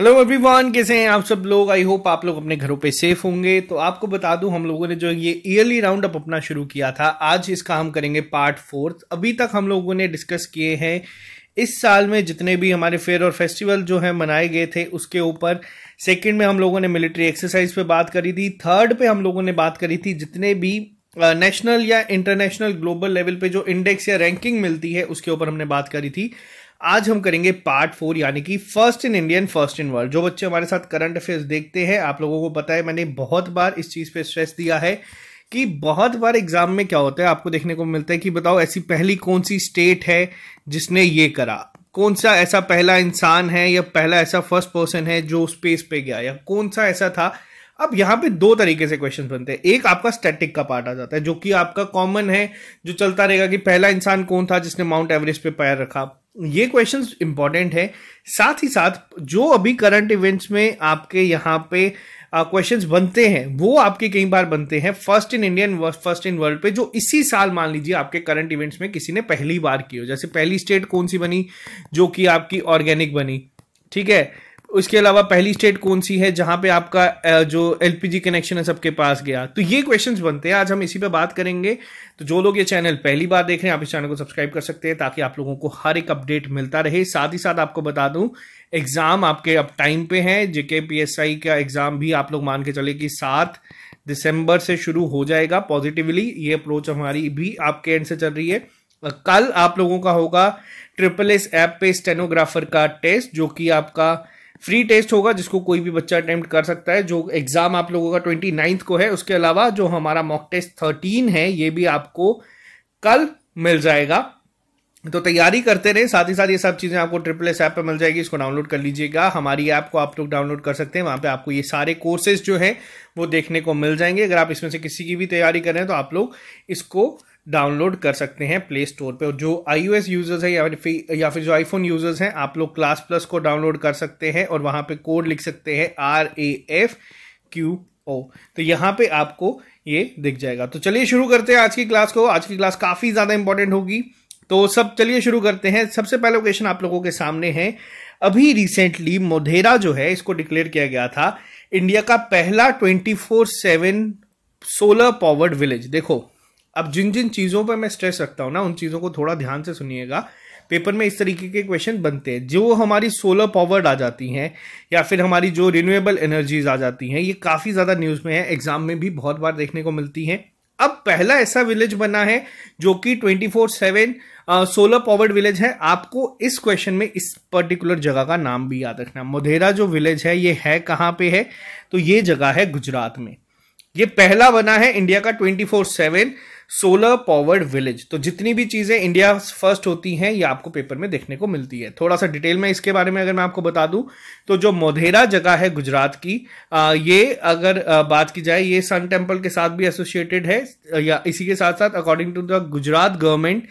hello everyone कैसे हैं आप सब लोग आई होप आप लोग अपने घरों पे सेफ होंगे तो आपको बता दूं हम लोगों ने जो ये ईयरली राउंड अप अपना शुरू किया था आज इसका हम करेंगे पार्ट फोर्थ अभी तक हम लोगों ने डिस्कस किए हैं इस साल में जितने भी हमारे फेयर और फेस्टिवल जो है मनाए गए थे उसके ऊपर सेकेंड में हम लोगों ने मिलिट्री एक्सरसाइज पर बात करी थी थर्ड पर हम लोगों ने बात करी थी जितने भी नेशनल या इंटरनेशनल ग्लोबल लेवल पे जो इंडेक्स या रैंकिंग मिलती है उसके ऊपर हमने बात करी थी आज हम करेंगे पार्ट फोर यानी कि first in Indian first in world जो बच्चे हमारे साथ करंट अफेयर्स देखते हैं आप लोगों को पता है मैंने बहुत बार इस चीज़ पे स्ट्रेस दिया है कि बहुत बार एग्जाम में क्या होता है आपको देखने को मिलता है कि बताओ ऐसी पहली कौन सी स्टेट है जिसने ये करा कौन सा ऐसा पहला इंसान है या पहला ऐसा फर्स्ट पर्सन है जो स्पेस पे गया या कौन सा ऐसा था अब यहाँ पे दो तरीके से क्वेश्चन बनते हैं एक आपका स्टैटिक का पार्ट आ जाता है जो कि आपका कॉमन है जो चलता रहेगा कि पहला इंसान कौन था जिसने माउंट एवरेस्ट पे पैर रखा ये क्वेश्चन इंपॉर्टेंट है साथ ही साथ जो अभी करंट इवेंट्स में आपके यहाँ पे क्वेश्चंस uh, बनते हैं वो आपके कई बार बनते हैं first in Indian first in world पे जो इसी साल मान लीजिए आपके करंट इवेंट्स में किसी ने पहली बार की हो जैसे पहली स्टेट कौन सी बनी जो कि आपकी ऑर्गेनिक बनी ठीक है उसके अलावा पहली स्टेट कौन सी है जहां पे आपका जो एलपीजी कनेक्शन है सबके पास गया तो ये क्वेश्चंस बनते हैं आज हम इसी पे बात करेंगे तो जो लोग ये चैनल पहली बार देख रहे हैं आप इस चैनल को सब्सक्राइब कर सकते हैं ताकि आप लोगों को हर एक अपडेट मिलता रहे साथ ही साथ आपको बता दूं एग्जाम आपके अब टाइम पे है जेके पीएसआई का एग्जाम भी आप लोग मान के चले कि सात दिसंबर से शुरू हो जाएगा पॉजिटिवली ये अप्रोच हमारी भी आपके एंड से चल रही है कल आप लोगों का होगा ट्रिपल एस ऐप पे स्टेनोग्राफर का टेस्ट जो कि आपका फ्री टेस्ट होगा जिसको कोई भी बच्चा अटेम्प्ट कर सकता है जो एग्जाम आप लोगों का ट्वेंटी नाइन्थ को है उसके अलावा जो हमारा मॉक टेस्ट थर्टीन है ये भी आपको कल मिल जाएगा तो तैयारी करते रहे साथ ही साथ ये सब चीज़ें आपको ट्रिपल एस ऐप पर मिल जाएगी इसको डाउनलोड कर लीजिएगा हमारी ऐप को आप लोग डाउनलोड कर सकते हैं वहां पे आपको ये सारे कोर्सेज जो है वो देखने को मिल जाएंगे अगर आप इसमें से किसी की भी तैयारी कर रहे हैं तो आप लोग इसको डाउनलोड कर सकते हैं प्ले स्टोर पर जो आई यूज़र्स है या फिर या फिर जो आईफोन यूज़र्स हैं आप लोग क्लास प्लस को डाउनलोड कर सकते हैं और वहाँ पे कोड लिख सकते हैं R A F Q O तो यहाँ पे आपको ये दिख जाएगा तो चलिए शुरू करते हैं आज की क्लास को आज की क्लास काफ़ी ज़्यादा इंपॉर्टेंट होगी तो सब चलिए शुरू करते हैं सबसे पहला क्वेश्चन आप लोगों के सामने है अभी रिसेंटली मोधेरा जो है इसको डिक्लेयर किया गया था इंडिया का पहला twenty four seven solar powered village देखो अब जिन जिन चीज़ों पर मैं स्ट्रेस रखता हूँ ना उन चीज़ों को थोड़ा ध्यान से सुनिएगा पेपर में इस तरीके के क्वेश्चन बनते हैं जो हमारी सोलर पावर्ड आ जाती हैं या फिर हमारी जो रिन्यूएबल एनर्जीज आ जाती हैं ये काफ़ी ज़्यादा न्यूज़ में है एग्जाम में भी बहुत बार देखने को मिलती हैं अब पहला ऐसा विलेज बना है जो कि twenty four seven solar powered village है आपको इस क्वेश्चन में इस पर्टिकुलर जगह का नाम भी याद रखना मोधेरा जो विलेज है ये है कहाँ पे है तो ये जगह है गुजरात में ये पहला बना है इंडिया का twenty four seven solar powered village तो जितनी भी चीज़ें इंडिया फर्स्ट होती हैं ये आपको पेपर में देखने को मिलती है थोड़ा सा डिटेल में इसके बारे में अगर मैं आपको बता दूं तो जो मोधेरा जगह है गुजरात की ये अगर बात की जाए ये सन टेम्पल के साथ भी एसोसिएटेड है या इसी के साथ साथ according to the Gujarat government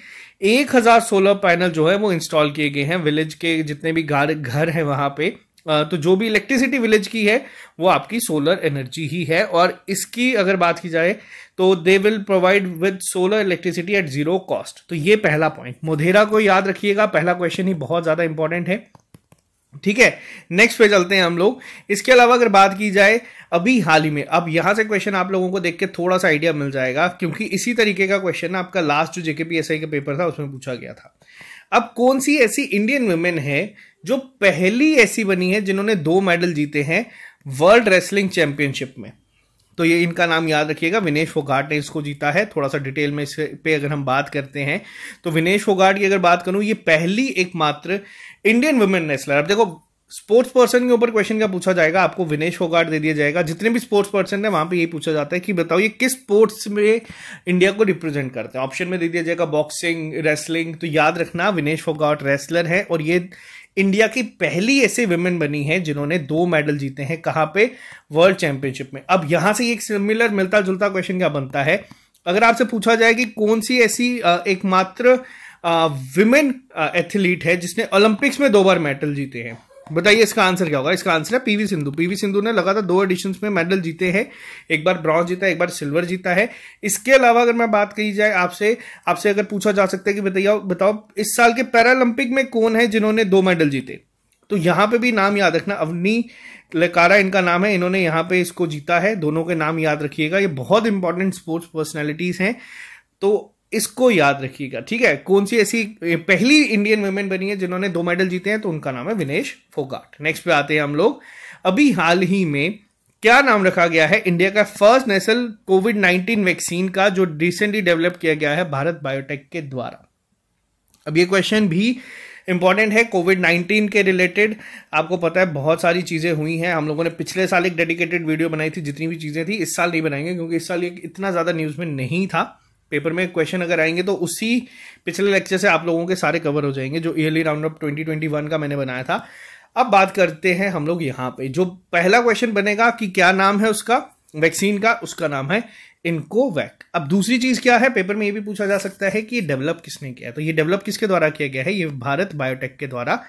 एक हजार सोलर पैनल जो है वो इंस्टॉल किए गए हैं विलेज के जितने भी घर घर हैं वहाँ पे तो जो भी इलेक्ट्रिसिटी विलेज की है वो आपकी सोलर एनर्जी ही है और इसकी अगर बात की जाए तो they will provide with solar electricity at zero cost तो ये पहला पॉइंट मोधेरा को याद रखिएगा पहला क्वेश्चन ही बहुत ज़्यादा इंपॉर्टेंट है ठीक है नेक्स्ट पे चलते हैं हम लोग इसके अलावा अगर बात की जाए अभी हाल ही में अब यहां से क्वेश्चन आप लोगों को देख के थोड़ा सा आइडिया मिल जाएगा क्योंकि इसी तरीके का क्वेश्चन आपका लास्ट जो जेके पी का पेपर था उसमें पूछा गया था अब कौन सी ऐसी इंडियन वुमेन है जो पहली ऐसी बनी है जिन्होंने दो मेडल जीते हैं वर्ल्ड रेसलिंग चैंपियनशिप में तो ये इनका नाम याद रखिएगा विनेश फोगाट ने इसको जीता है थोड़ा सा डिटेल में इस पे अगर हम बात करते हैं तो विनेश फोगाट की अगर बात करूं ये पहली एकमात्र इंडियन वुमेन रेसलर अब देखो स्पोर्ट्स पर्सन के ऊपर क्वेश्चन क्या पूछा जाएगा आपको विनेश फोगाट दे दिया जाएगा जितने भी स्पोर्ट्स पर्सन है वहां पे यही पूछा जाता है कि बताओ ये किस स्पोर्ट्स में इंडिया को रिप्रेजेंट करते हैं ऑप्शन में दे दिया जाएगा बॉक्सिंग रेसलिंग तो याद रखना विनेश फोगाट रेसलर है और ये इंडिया की पहली ऐसे विमेन बनी है जिन्होंने दो मेडल जीते हैं कहाँ पे वर्ल्ड चैंपियनशिप में अब यहाँ से एक सिमिलर मिलता जुलता क्वेश्चन क्या बनता है अगर आपसे पूछा जाए कि कौन सी ऐसी एकमात्र विमेन एथलीट है जिसने ओलंपिक्स में दो बार मेडल जीते हैं बताइए इसका आंसर क्या होगा इसका आंसर है पीवी सिंधु पीवी सिंधु ने लगातार दो एडिशन में मेडल जीते हैं एक बार ब्रॉन्ज जीता है एक बार सिल्वर जीता है इसके अलावा अगर मैं बात कही जाए आपसे आपसे अगर पूछा जा सकता है कि बताइए बताओ इस साल के पैरालंपिक में कौन है जिन्होंने दो मेडल जीते तो यहाँ पे भी नाम याद रखना अवनी लकारा इनका नाम है इन्होंने यहाँ पे इसको जीता है दोनों के नाम याद रखिएगा ये बहुत इंपॉर्टेंट स्पोर्ट्स पर्सनैलिटीज़ हैं तो इसको याद रखिएगा ठीक है कौन सी ऐसी पहली इंडियन वुमेन बनी है जिन्होंने दो मेडल जीते हैं तो उनका नाम है विनेश फोगाट नेक्स्ट पे आते हैं हम लोग अभी हाल ही में क्या नाम रखा गया है इंडिया का फर्स्ट नेशनल कोविड 19 वैक्सीन का जो रिसेंटली डेवलप किया गया है भारत बायोटेक के द्वारा अब ये क्वेश्चन भी इंपॉर्टेंट है कोविड 19 के रिलेटेड आपको पता है बहुत सारी चीज़ें हुई हैं हम लोगों ने पिछले साल एक डेडिकेटेड वीडियो बनाई थी जितनी भी चीज़ें थी इस साल नहीं बनाएंगे क्योंकि इस साल ये इतना ज़्यादा न्यूज़ में नहीं था पेपर में क्वेश्चन अगर आएंगे तो उसी पिछले लेक्चर से आप लोगों के सारे कवर हो जाएंगे जो ईयरली राउंड अप ट्वेंटी का मैंने बनाया था अब बात करते हैं हम लोग यहाँ पे जो पहला क्वेश्चन बनेगा कि क्या नाम है उसका वैक्सीन का उसका नाम है इनकोवैक अब दूसरी चीज क्या है पेपर में ये भी पूछा जा सकता है कि ये डेवलप किसने किया तो ये डेवलप किसके द्वारा किया गया है ये भारत बायोटेक के द्वारा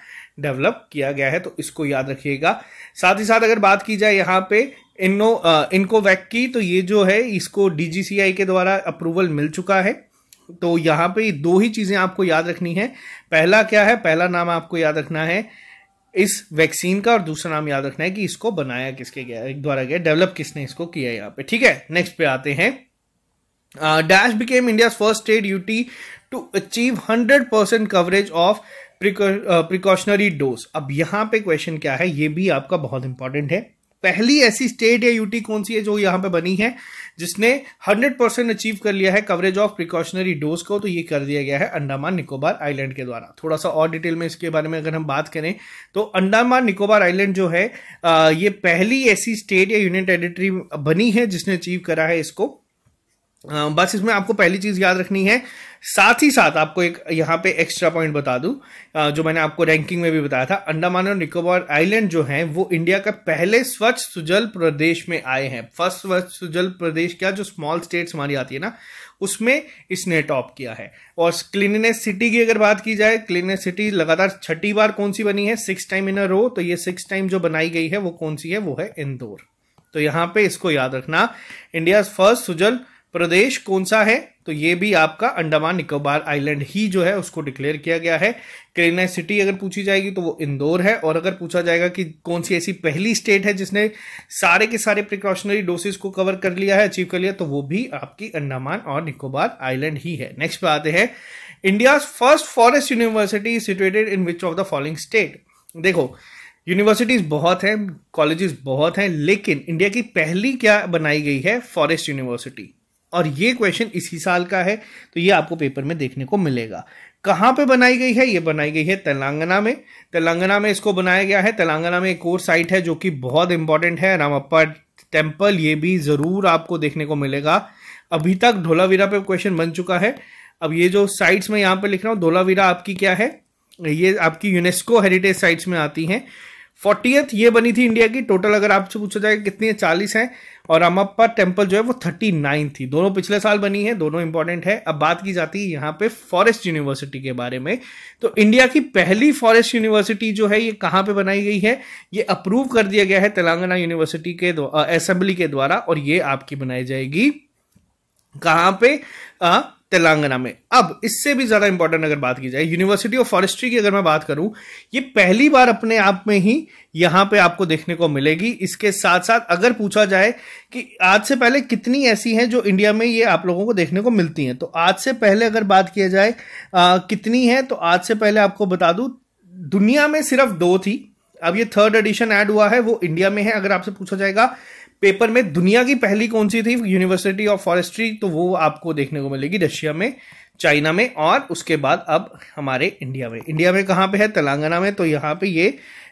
डेवलप किया गया है तो इसको याद रखिएगा साथ ही साथ अगर बात की जाए यहाँ पे इनो इनको वैक की तो ये जो है इसको डीजीसीआई के द्वारा अप्रूवल मिल चुका है तो यहाँ पे दो ही चीज़ें आपको याद रखनी है पहला क्या है पहला नाम आपको याद रखना है इस वैक्सीन का और दूसरा नाम याद रखना है कि इसको बनाया किसके गया द्वारा गया डेवलप किसने इसको किया यहाँ पे ठीक है नेक्स्ट पे आते हैं dash became India first state UT to achieve hundred percent coverage of precautionary dose uh, अब यहां पे क्वेश्चन क्या है ये भी आपका बहुत इंपॉर्टेंट है पहली ऐसी स्टेट या यूटी कौन सी है जो यहां पे बनी है जिसने 100 परसेंट अचीव कर लिया है कवरेज ऑफ प्रिकॉशनरी डोज को तो ये कर दिया गया है अंडमान निकोबार आइलैंड के द्वारा थोड़ा सा और डिटेल में इसके बारे में अगर हम बात करें तो अंडमान निकोबार आइलैंड जो है आ, uh, ये पहली ऐसी स्टेट या यूनियन टेरिटरी बनी है जिसने अचीव करा है इसको uh, बस इसमें आपको पहली चीज याद रखनी है साथ ही साथ आपको एक यहाँ पे एक्स्ट्रा पॉइंट बता दूं जो मैंने आपको रैंकिंग में भी बताया था अंडमान और निकोबार आइलैंड जो हैं वो इंडिया का पहले स्वच्छ सुजल प्रदेश में आए हैं फर्स्ट स्वच्छ सुजल प्रदेश क्या जो स्मॉल स्टेट्स हमारी आती है ना उसमें इसने टॉप किया है और क्लीननेस सिटी की अगर बात की जाए क्लीननेस सिटी लगातार छठी बार कौन सी बनी है सिक्स टाइम इन अ रो तो ये सिक्स टाइम जो बनाई गई है वो कौन सी है वो है इंदौर तो यहाँ पे इसको याद रखना इंडिया फर्स्ट सुजल प्रदेश कौन सा है तो ये भी आपका अंडमान निकोबार आइलैंड ही जो है उसको डिक्लेयर किया गया है केरना सिटी अगर पूछी जाएगी तो वो इंदौर है और अगर पूछा जाएगा कि कौन सी ऐसी पहली स्टेट है जिसने सारे के सारे प्रिकॉशनरी डोसेज को कवर कर लिया है अचीव कर लिया तो वो भी आपकी अंडमान और निकोबार आइलैंड ही है नेक्स्ट बात है हैं India first forest university situated in which of the following state देखो यूनिवर्सिटीज बहुत हैं कॉलेजेस बहुत हैं लेकिन इंडिया की पहली क्या बनाई गई है फॉरेस्ट यूनिवर्सिटी और ये क्वेश्चन इसी साल का है तो ये आपको पेपर में देखने को मिलेगा कहाँ पे बनाई गई है ये बनाई गई है तेलंगाना में तेलंगाना में इसको बनाया गया है तेलंगाना में एक और साइट है जो कि बहुत इंपॉर्टेंट है रामप्पा टेम्पल ये भी ज़रूर आपको देखने को मिलेगा अभी तक धोलावीरा पे क्वेश्चन बन चुका है अब ये जो साइट्स मैं यहाँ पर लिख रहा हूँ धोलावीरा आपकी क्या है ये आपकी यूनेस्को हेरिटेज साइट्स में आती हैं फोर्टीएथ ये बनी थी इंडिया की टोटल अगर आपसे पूछा जाएगा कितनी है चालीस है और अमप्पा टेम्पल जो है वो थर्टी नाइन थी दोनों पिछले साल बनी है दोनों इंपॉर्टेंट है अब बात की जाती है यहाँ पे फॉरेस्ट यूनिवर्सिटी के बारे में तो इंडिया की पहली फॉरेस्ट यूनिवर्सिटी जो है ये कहाँ पे बनाई गई है ये अप्रूव कर दिया गया है तेलंगाना यूनिवर्सिटी के असेंबली के द्वारा और ये आपकी बनाई जाएगी कहाँ पे आ, तेलंगाना में अब इससे भी ज़्यादा इंपॉर्टेंट अगर बात की जाए यूनिवर्सिटी ऑफ फॉरेस्ट्री की अगर मैं बात करूं ये पहली बार अपने आप में ही यहां पे आपको देखने को मिलेगी इसके साथ साथ अगर पूछा जाए कि आज से पहले कितनी ऐसी हैं जो इंडिया में ये आप लोगों को देखने को मिलती हैं तो आज से पहले अगर बात किया जाए आ, कितनी है तो आज से पहले आपको बता दू दुनिया में सिर्फ दो थी अब ये थर्ड एडिशन ऐड हुआ है वो इंडिया में है अगर आपसे पूछा जाएगा पेपर में दुनिया की पहली कौन सी थी यूनिवर्सिटी ऑफ फॉरेस्ट्री तो वो आपको देखने को मिलेगी रशिया में चाइना में और उसके बाद अब हमारे इंडिया में इंडिया में कहाँ पे है तेलंगाना में तो यहाँ पे ये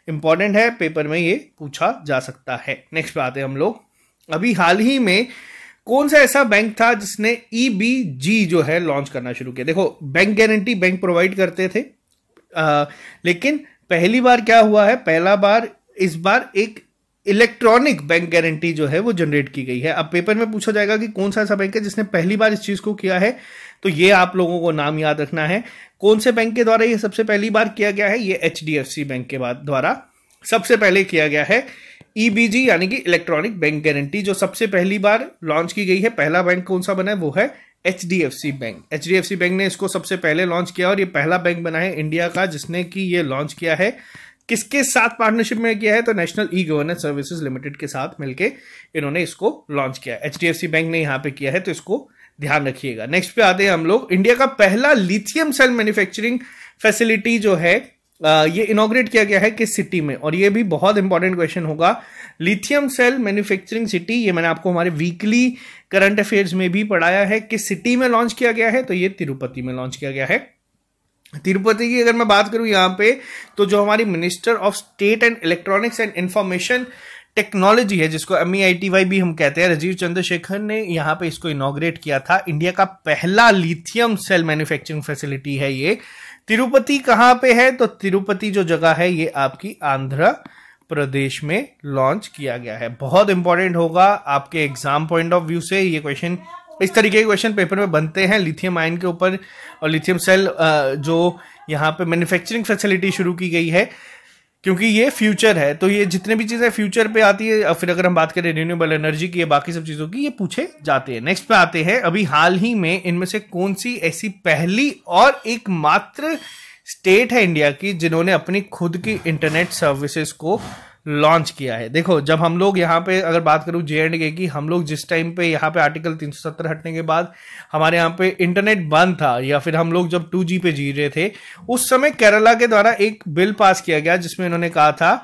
इंपॉर्टेंट है पेपर में ये पूछा जा सकता है नेक्स्ट पे आते हैं हम लोग अभी हाल ही में कौन सा ऐसा बैंक था जिसने ई e जो है लॉन्च करना शुरू किया देखो बैंक गारंटी बैंक प्रोवाइड करते थे आ, लेकिन पहली बार क्या हुआ है पहला बार इस बार एक इलेक्ट्रॉनिक बैंक गारंटी जो है वो जनरेट की गई है अब पेपर में पूछा जाएगा कि कौन सा ऐसा बैंक है जिसने पहली बार इस चीज़ को किया है तो ये आप लोगों को नाम याद रखना है कौन से बैंक के द्वारा ये सबसे पहली बार किया गया है ये एच बैंक के बाद द्वारा सबसे पहले किया गया है ईबीजी e यानी कि इलेक्ट्रॉनिक बैंक गारंटी जो सबसे पहली बार लॉन्च की गई है पहला बैंक कौन सा बना है वो है एच बैंक एच बैंक ने इसको सबसे पहले लॉन्च किया और ये पहला बैंक बना है इंडिया का जिसने कि ये लॉन्च किया है किसके साथ पार्टनरशिप में किया है तो national e governance services limited के साथ मिलकर इन्होंने इसको लॉन्च किया H D F C bank ने यहाँ पे किया है तो इसको ध्यान रखिएगा नेक्स्ट पे आते हैं हम लोग इंडिया का पहला लिथियम सेल मैन्युफैक्चरिंग फैसिलिटी जो है ये इनोग्रेट किया गया है किस सिटी में और ये भी बहुत इंपॉर्टेंट क्वेश्चन होगा लिथियम सेल मैन्युफैक्चरिंग सिटी ये मैंने आपको हमारे वीकली करंट अफेयर्स में भी पढ़ाया है किस सिटी में लॉन्च किया गया है तो ये तिरुपति में लॉन्च किया गया है तिरुपति की अगर मैं बात करूं यहाँ पे तो जो हमारी minister of state and electronics and information technology है जिसको एम ई e भी हम कहते हैं राजीव चंद्रशेखर ने यहाँ पे इसको इनोग्रेट किया था इंडिया का पहला लिथियम सेल मैन्युफैक्चरिंग फैसिलिटी है ये तिरुपति कहाँ पे है तो तिरुपति जो जगह है ये आपकी आंध्र प्रदेश में लॉन्च किया गया है बहुत इंपॉर्टेंट होगा आपके एग्जाम पॉइंट ऑफ व्यू से ये क्वेश्चन इस तरीके के क्वेश्चन पेपर में बनते हैं लिथियम आयन के ऊपर और लिथियम सेल जो यहाँ पे मैन्युफैक्चरिंग फैसिलिटी शुरू की गई है क्योंकि ये फ्यूचर है तो ये जितने भी चीज़ें फ्यूचर पे आती है फिर अगर हम बात करें रिन्यूएबल एनर्जी की या बाकी सब चीज़ों की ये पूछे जाते हैं नेक्स्ट पे आते हैं अभी हाल ही में इनमें से कौन सी ऐसी पहली और एकमात्र स्टेट है इंडिया की जिन्होंने अपनी खुद की इंटरनेट सर्विसेज को लॉन्च किया है देखो जब हम लोग यहाँ पे अगर बात करूँ जे एंड के की हम लोग जिस टाइम पे यहाँ पे आर्टिकल 370 हटने के बाद हमारे यहाँ पे इंटरनेट बंद था या फिर हम लोग जब 2G पे जी रहे थे उस समय केरला के द्वारा एक बिल पास किया गया जिसमें इन्होंने कहा था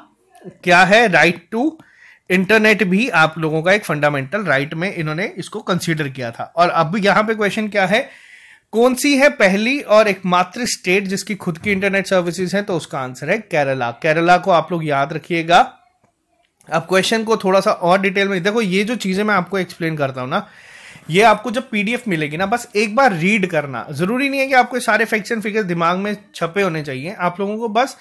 क्या है राइट टू इंटरनेट भी आप लोगों का एक फंडामेंटल राइट में इन्होंने इसको कंसिडर किया था और अब यहाँ पे क्वेश्चन क्या है कौन सी है पहली और एकमात्र स्टेट जिसकी खुद की इंटरनेट सर्विसेज हैं तो उसका आंसर है केरला केरला को आप लोग याद रखिएगा अब क्वेश्चन को थोड़ा सा और डिटेल में देखो ये जो चीज़ें मैं आपको एक्सप्लेन करता हूं ना ये आपको जब पीडीएफ मिलेगी ना बस एक बार रीड करना जरूरी नहीं है कि आपको सारे फैक्शन फिगर्स दिमाग में छपे होने चाहिए आप लोगों को बस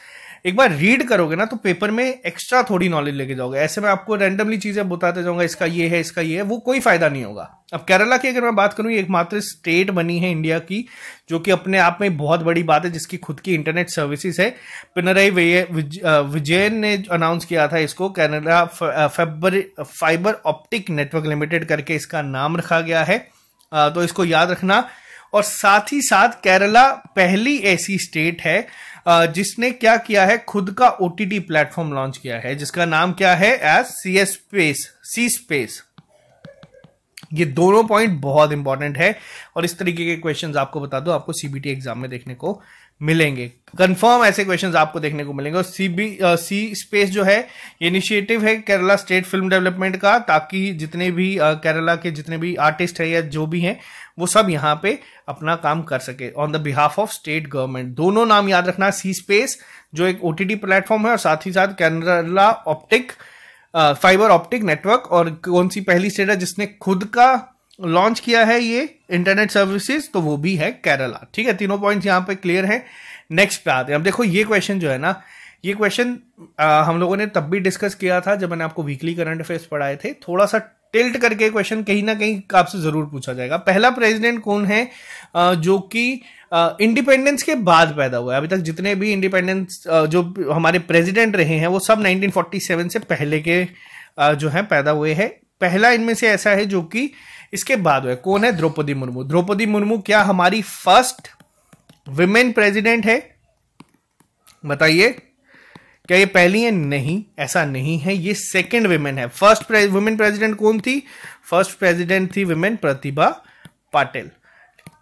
एक बार रीड करोगे ना तो पेपर में एक्स्ट्रा थोड़ी नॉलेज लेके जाओगे ऐसे में आपको रैंडमली चीजें बताते जाऊंगा इसका ये है इसका ये है वो कोई फायदा नहीं होगा अब केरला की अगर मैं बात करूँ एकमात्र स्टेट बनी है इंडिया की जो कि अपने आप में बहुत बड़ी बात है जिसकी खुद की इंटरनेट सर्विसेज है पिनराई विजयन ने अनाउंस किया था इसको Canada fibre optic network limited करके इसका नाम रखा गया है तो इसको याद रखना और साथ ही साथ केरला पहली ऐसी स्टेट है जिसने क्या किया है खुद का O T T platform launch किया है जिसका नाम क्या है as C S space C space ये दोनों पॉइंट बहुत इंपॉर्टेंट है और इस तरीके के क्वेश्चंस आपको बता दो आपको सीबीटी एग्जाम में देखने को मिलेंगे कंफर्म ऐसे क्वेश्चंस आपको देखने को मिलेंगे और सी बी सी स्पेस जो है इनिशिएटिव है केरला स्टेट फिल्म डेवलपमेंट का ताकि जितने भी uh, केरला के जितने भी आर्टिस्ट है या जो भी हैं वो सब यहाँ पे अपना काम कर सके on the behalf of state government दोनों नाम याद रखना सी स्पेस जो एक ओ प्लेटफॉर्म है और साथ ही साथ Kerala optic fibre optic network और कौन सी पहली स्टेट है जिसने खुद का लॉन्च किया है ये इंटरनेट सर्विसेज तो वो भी है केरला ठीक है तीनों पॉइंट्स यहाँ पे क्लियर है नेक्स्ट पे आते हैं अब देखो ये क्वेश्चन जो है ना ये क्वेश्चन हम लोगों ने तब भी डिस्कस किया था जब मैंने आपको वीकली करंट अफेयर्स पढ़ाए थे थोड़ा सा टिल्ट करके क्वेश्चन कहीं ना कहीं आपसे जरूर पूछा जाएगा पहला प्रेसिडेंट कौन है जो कि इंडिपेंडेंस के बाद पैदा हुआ है अभी तक जितने भी इंडिपेंडेंस जो हमारे प्रेसिडेंट रहे हैं वो सब 1947 से पहले के जो हैं पैदा हुए हैं पहला इनमें से ऐसा है जो कि इसके बाद है कौन है द्रौपदी मुर्मू द्रौपदी मुर्मू क्या हमारी फर्स्ट विमेन प्रेसिडेंट है बताइए क्या ये पहली है नहीं ऐसा नहीं है ये सेकंड विमेन है फर्स्ट वुमेन प्रेसिडेंट कौन थी फर्स्ट प्रेसिडेंट थी विमेन प्रतिभा पाटिल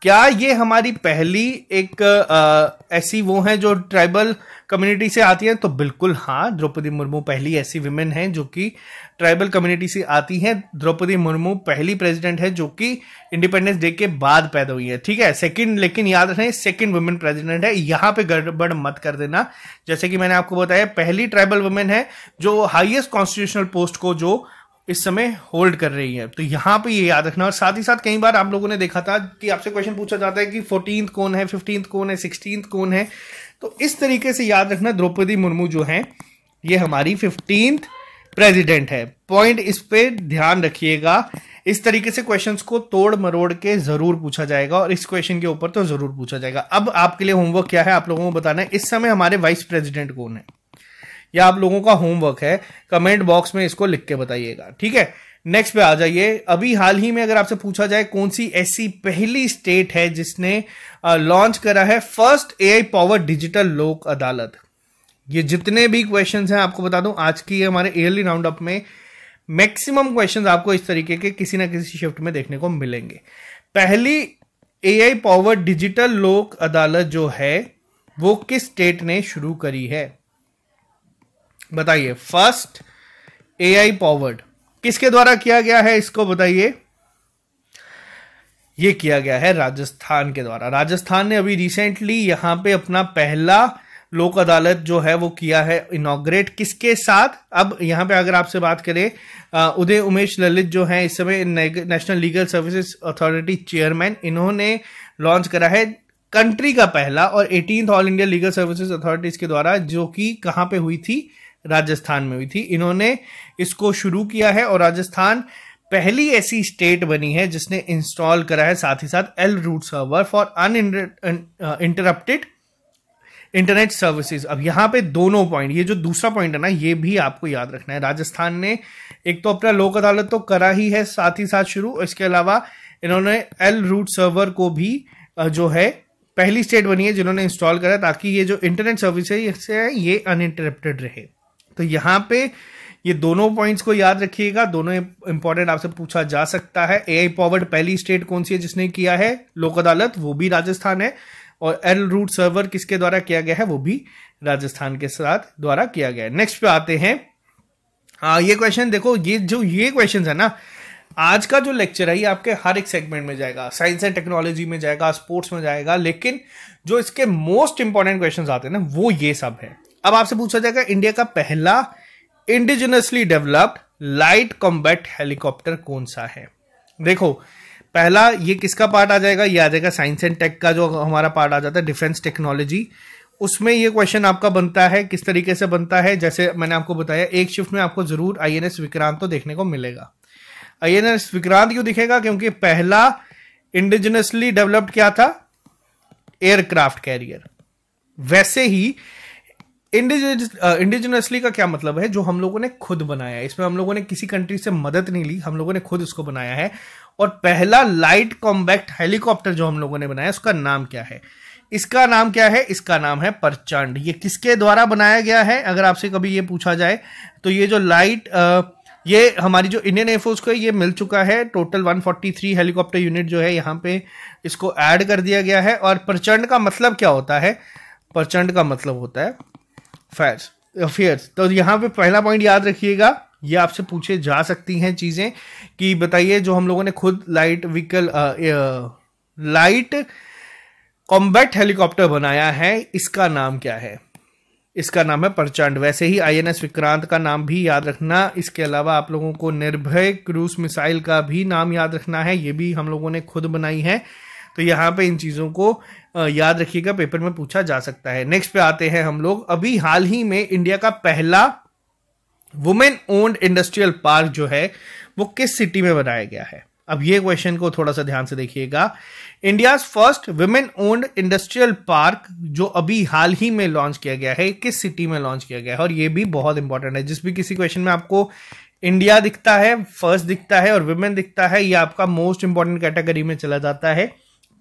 क्या ये हमारी पहली एक आ, ऐसी वो है जो ट्राइबल कम्युनिटी से आती हैं तो बिल्कुल हाँ द्रौपदी मुर्मू पहली ऐसी विमेन हैं जो कि ट्राइबल कम्युनिटी से आती हैं द्रौपदी मुर्मू पहली प्रेसिडेंट है जो कि इंडिपेंडेंस डे के बाद पैदा हुई है ठीक है सेकंड लेकिन याद रखें सेकंड वुमेन प्रेसिडेंट है यहाँ पे गड़बड़ मत कर देना जैसे कि मैंने आपको बताया पहली ट्राइबल वुमेन है जो हाइएस्ट कॉन्स्टिट्यूशनल पोस्ट को जो इस समय होल्ड कर रही है तो यहाँ पे ये याद रखना और साथ ही साथ कई बार आप लोगों ने देखा था कि आपसे क्वेश्चन पूछा जाता है कि फोर्टीन कौन है फिफ्टींथ कौन है सिक्सटींथ कौन है तो इस तरीके से याद रखना द्रौपदी मुर्मू जो है ये हमारी फिफ्टींथ प्रेजिडेंट है पॉइंट इस पर ध्यान रखिएगा इस तरीके से क्वेश्चंस को तोड़ मरोड़ के जरूर पूछा जाएगा और इस क्वेश्चन के ऊपर तो जरूर पूछा जाएगा अब आपके लिए होमवर्क क्या है आप लोगों को बताना है इस समय हमारे वाइस प्रेसिडेंट कौन है या आप लोगों का होमवर्क है कमेंट बॉक्स में इसको लिख के बताइएगा ठीक है नेक्स्ट पे आ जाइए अभी हाल ही में अगर आपसे पूछा जाए कौन सी ऐसी पहली स्टेट है जिसने लॉन्च करा है फर्स्ट एआई पावर डिजिटल लोक अदालत ये जितने भी क्वेश्चन हैं आपको बता दूं आज की हमारे एयरली राउंड अप में मैक्सिमम क्वेश्चंस आपको इस तरीके के किसी ना किसी शिफ्ट में देखने को मिलेंगे पहली आई पावर डिजिटल लोक अदालत जो है वो किस स्टेट ने शुरू करी है बताइए फर्स्ट एआई पावर्ड किसके द्वारा किया गया है इसको बताइए ये किया गया है राजस्थान के द्वारा राजस्थान ने अभी रिसेंटली यहां पे अपना पहला लोक अदालत जो है वो किया है इनोग्रेट किसके साथ अब यहाँ पे अगर आपसे बात करें उदय उमेश ललित जो है इस समय national legal services authority chairman इन्होंने लॉन्च करा है कंट्री का पहला और eighteen all India legal services authorities के द्वारा जो कि कहाँ पे हुई थी राजस्थान में हुई थी इन्होंने इसको शुरू किया है और राजस्थान पहली ऐसी स्टेट बनी है जिसने इंस्टॉल करा है साथ ही साथ L root server for uninterrupted internet services अब यहाँ पे दोनों पॉइंट ये जो दूसरा पॉइंट है ना ये भी आपको याद रखना है राजस्थान ने एक तो अपना लोक अदालत तो करा ही है साथ ही साथ शुरू इसके अलावा इन्होंने एल रूट सर्वर को भी जो है पहली स्टेट बनी है जिन्होंने इंस्टॉल करा ताकि ये जो इंटरनेट सर्विस है ये अनइंटरप्टेड रहे तो यहां पे ये दोनों पॉइंट्स को याद रखिएगा दोनों इंपॉर्टेंट आपसे पूछा जा सकता है ए आई पावर्ड पहली स्टेट कौन सी है जिसने किया है लोक अदालत वो भी राजस्थान है और एल रूट सर्वर किसके द्वारा किया गया है वो भी राजस्थान के साथ द्वारा किया गया है नेक्स्ट पे आते हैं आ, हाँ, ये क्वेश्चन देखो ये जो ये क्वेश्चन है ना आज का जो लेक्चर है ये आपके हर एक सेगमेंट में जाएगा साइंस एंड टेक्नोलॉजी में जाएगा स्पोर्ट्स में जाएगा लेकिन जो इसके मोस्ट इंपॉर्टेंट क्वेश्चन आते हैं ना वो ये सब है अब आपसे पूछा जाएगा इंडिया का पहला indigenously developed light combat helicopter कौन सा है देखो पहला ये किसका पार्ट आ जाएगा ये आ जाएगा साइंस एंड टेक का जो हमारा पार्ट आ जाता है डिफेंस टेक्नोलॉजी उसमें ये क्वेश्चन आपका बनता है किस तरीके से बनता है जैसे मैंने आपको बताया एक शिफ्ट में आपको जरूर आई एन एस विक्रांत तो देखने को मिलेगा आई एन एस विक्रांत क्यों दिखेगा क्योंकि पहला इंडिजिनसली डेवलप्ड क्या था एयरक्राफ्ट कैरियर वैसे ही इंडिजिनसली uh, का क्या मतलब है जो हम लोगों ने खुद बनाया है इसमें हम लोगों ने किसी कंट्री से मदद नहीं ली हम लोगों ने खुद इसको बनाया है और पहला लाइट कॉम्बैक्ट हेलीकॉप्टर जो हम लोगों ने बनाया उसका नाम क्या है इसका नाम क्या है इसका नाम है परचंड ये किसके द्वारा बनाया गया है अगर आपसे कभी ये पूछा जाए तो ये जो लाइट आ, uh, ये हमारी जो इंडियन एयरफोर्स को ये मिल चुका है टोटल 143 हेलीकॉप्टर यूनिट जो है यहाँ पे इसको ऐड कर दिया गया है और प्रचंड का मतलब क्या होता है प्रचंड का मतलब होता है फैट्स फेयर्स uh, तो यहाँ पे पहला पॉइंट याद रखिएगा ये आपसे पूछे जा सकती हैं चीज़ें कि बताइए जो हम लोगों ने खुद light vehicle light combat helicopter बनाया है इसका नाम क्या है इसका नाम है प्रचंड वैसे ही आईएनएस विक्रांत का नाम भी याद रखना इसके अलावा आप लोगों को निर्भय क्रूज मिसाइल का भी नाम याद रखना है ये भी हम लोगों ने खुद बनाई है तो यहाँ पे इन चीज़ों को याद रखिएगा पेपर में पूछा जा सकता है नेक्स्ट पे आते हैं हम लोग अभी हाल ही में इंडिया का पहला वुमेन ओन्ड इंडस्ट्रियल पार्क जो है वो किस सिटी में बनाया गया है अब ये क्वेश्चन को थोड़ा सा ध्यान से देखिएगा India first women owned industrial park जो अभी हाल ही में लॉन्च किया गया है किस सिटी में लॉन्च किया गया है और ये भी बहुत इंपॉर्टेंट है जिस भी किसी क्वेश्चन में आपको इंडिया दिखता है फर्स्ट दिखता है और वुमेन दिखता है ये आपका मोस्ट इंपॉर्टेंट कैटेगरी में चला जाता है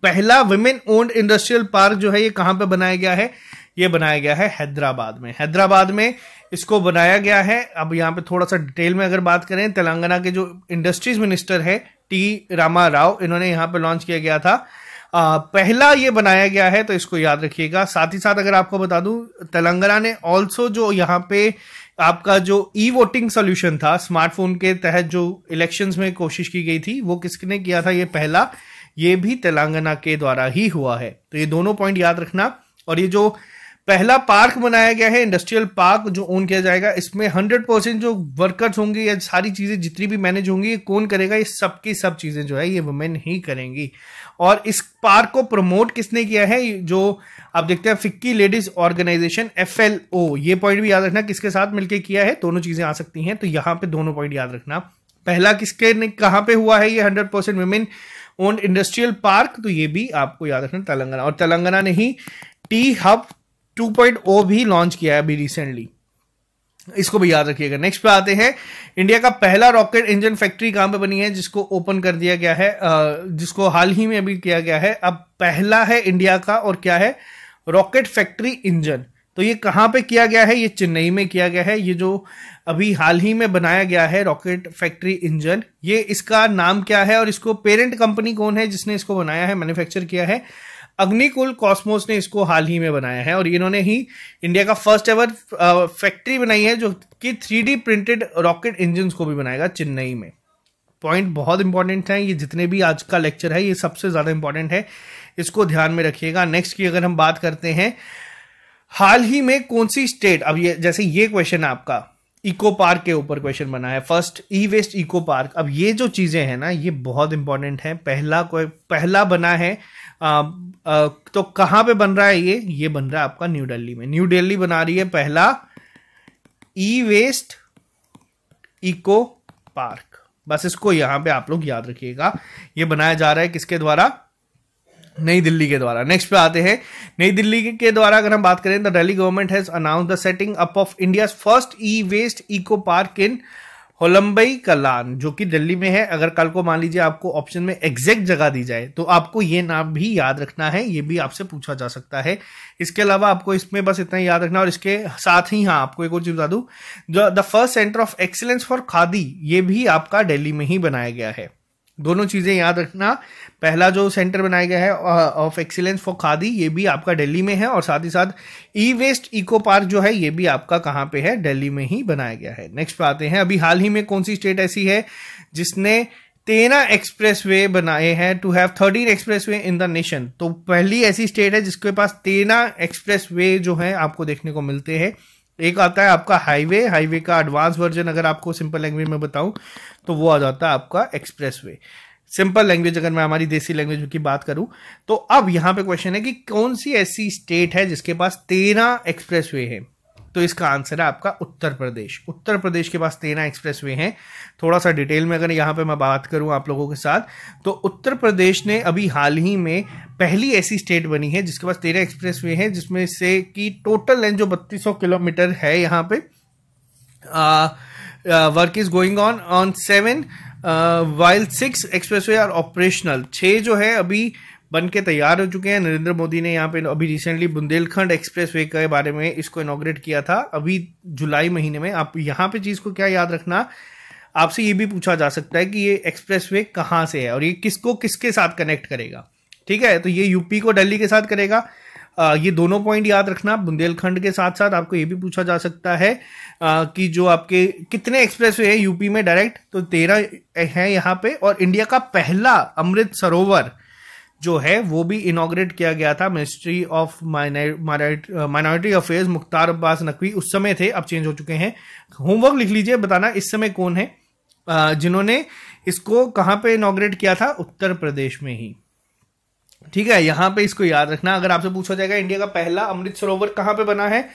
पहला वुमेन ओन्ड इंडस्ट्रियल पार्क जो है ये कहाँ पे बनाया गया है ये बनाया गया है हैदराबाद में हैदराबाद में इसको बनाया गया है अब यहाँ पे थोड़ा सा डिटेल में अगर बात करें तेलंगाना के जो इंडस्ट्रीज मिनिस्टर है टी रामा राव इन्होंने यहाँ पे लॉन्च किया गया था आ, पहला ये बनाया गया है तो इसको याद रखिएगा साथ ही साथ अगर आपको बता दूं तेलंगाना ने ऑल्सो जो यहाँ पे आपका जो ई वोटिंग सोल्यूशन था स्मार्टफोन के तहत जो इलेक्शंस में कोशिश की गई थी वो किसने किया था ये पहला ये भी तेलंगाना के द्वारा ही हुआ है तो ये दोनों पॉइंट याद रखना और ये जो पहला पार्क बनाया गया है इंडस्ट्रियल पार्क जो ओन किया जाएगा इसमें हंड्रेड परसेंट जो वर्कर्स होंगे या सारी चीज़ें जितनी भी मैनेज होंगी ये कौन करेगा ये सब की सब चीज़ें जो है ये वुमेन ही करेंगी और इस पार्क को प्रमोट किसने किया है जो आप देखते हैं FICCI ladies organization F L O ये पॉइंट भी याद रखना किसके साथ मिलकर किया है दोनों चीज़ें आ सकती हैं तो यहाँ पे दोनों पॉइंट याद रखना पहला किसके कहाँ पे हुआ है ये hundred percent women owned industrial park तो ये भी आपको याद रखना तेलंगाना और तेलंगाना ने ही टी हब 2.0 भी लॉन्च किया है अभी रिसेंटली इसको भी याद रखिएगा नेक्स्ट पे आते हैं इंडिया का पहला रॉकेट इंजन फैक्ट्री कहां पे बनी है जिसको ओपन कर दिया गया है जिसको हाल ही में अभी किया गया है अब पहला है इंडिया का और क्या है रॉकेट फैक्ट्री इंजन तो ये कहां पे किया गया है ये चेन्नई में किया गया है ये जो अभी हाल ही में बनाया गया है रॉकेट फैक्ट्री इंजन ये इसका नाम क्या है और इसको पेरेंट कंपनी कौन है जिसने इसको बनाया है मैन्युफैक्चर किया है अग्निकुल कॉस्मोस ने इसको हाल ही में बनाया है और इन्होंने ही इंडिया का फर्स्ट एवर फैक्ट्री बनाई है जो कि थ्री प्रिंटेड रॉकेट इंजन को भी बनाएगा चेन्नई में पॉइंट बहुत इंपॉर्टेंट है ये जितने भी आज का लेक्चर है ये सबसे ज़्यादा इंपॉर्टेंट है इसको ध्यान में रखिएगा नेक्स्ट की अगर हम बात करते हैं हाल ही में कौन सी स्टेट अब ये जैसे ये क्वेश्चन है आपका इको पार्क के ऊपर क्वेश्चन बना है first e waste eco park अब ये जो चीज़ें हैं ना ये बहुत इंपॉर्टेंट है पहला कोई पहला बना है आ, आ, तो कहां पे बन रहा है ये ये बन रहा है आपका न्यू दिल्ली में न्यू दिल्ली बना रही है पहला ई वेस्ट इको पार्क बस इसको यहां पे आप लोग याद रखिएगा ये बनाया जा रहा है किसके द्वारा नई दिल्ली के द्वारा नेक्स्ट पे आते हैं नई दिल्ली के द्वारा अगर हम बात करें तो Delhi government has announce the setting up of India first e waste eco park in Holambi Kalan जो कि दिल्ली में है अगर कल को मान लीजिए आपको ऑप्शन में एग्जैक्ट जगह दी जाए तो आपको ये नाम भी याद रखना है ये भी आपसे पूछा जा सकता है इसके अलावा आपको इसमें बस इतना ही याद रखना और इसके साथ ही हाँ आपको एक और चीज़ बता दूँ the first centre of excellence for khadi ये भी आपका दिल्ली में ही बनाया गया है दोनों चीज़ें याद रखना पहला जो सेंटर बनाया गया है ऑफ एक्सीलेंस फॉर खादी ये भी आपका दिल्ली में है और साथ ही साथ ई वेस्ट इको पार्क जो है ये भी आपका कहाँ पे है दिल्ली में ही बनाया गया है नेक्स्ट आते हैं अभी हाल ही में कौन सी स्टेट ऐसी है जिसने तेरह एक्सप्रेस वे बनाए हैं to have thirteen expressway in the nation तो पहली ऐसी स्टेट है जिसके पास तेरह एक्सप्रेस वे जो है आपको देखने को मिलते हैं एक आता है आपका हाईवे हाईवे का एडवांस वर्जन अगर आपको सिंपल लैंग्वेज में बताऊं तो वो आ जाता है आपका एक्सप्रेस वे सिंपल लैंग्वेज अगर मैं हमारी देसी लैंग्वेज की बात करूं तो अब यहां पे क्वेश्चन है कि कौन सी ऐसी स्टेट है जिसके पास तेरह एक्सप्रेस वे है तो इसका आंसर है आपका उत्तर प्रदेश उत्तर प्रदेश के पास तेरह एक्सप्रेस वे हैं थोड़ा सा डिटेल में अगर यहाँ पे मैं बात करूँ आप लोगों के साथ तो उत्तर प्रदेश ने अभी हाल ही में पहली ऐसी स्टेट बनी है जिसके पास तेरह एक्सप्रेस वे हैं जिसमें से कि टोटल लेंथ जो बत्तीस किलोमीटर है यहाँ पे work is going on on seven while six expressway are operational छः जो है अभी बन के तैयार हो चुके हैं नरेंद्र मोदी ने यहाँ पे अभी रिसेंटली बुंदेलखंड एक्सप्रेस वे के बारे में इसको इनोग्रेट किया था अभी जुलाई महीने में आप यहाँ पे चीज़ को क्या याद रखना आपसे ये भी पूछा जा सकता है कि ये एक्सप्रेस वे कहाँ से है और ये किसको किसके साथ कनेक्ट करेगा ठीक है तो ये यूपी को दिल्ली के साथ करेगा आ, ये दोनों पॉइंट याद रखना बुंदेलखंड के साथ साथ आपको ये भी पूछा जा सकता है आ, कि जो आपके कितने एक्सप्रेस वे हैं यूपी में डायरेक्ट तो तेरह हैं यहाँ पे और इंडिया का पहला अमृत सरोवर जो है वो भी इनाग्रेट किया गया था ministry of minority affairs Mukhtar Abbas Naqvi उस समय थे अब चेंज हो चुके हैं होमवर्क लिख लीजिए बताना इस समय कौन है जिन्होंने इसको कहाँ पे इनाग्रेट किया था उत्तर प्रदेश में ही ठीक है यहाँ पे इसको याद रखना अगर आपसे पूछा जाएगा इंडिया का पहला अमृत सरोवर कहाँ पे बना है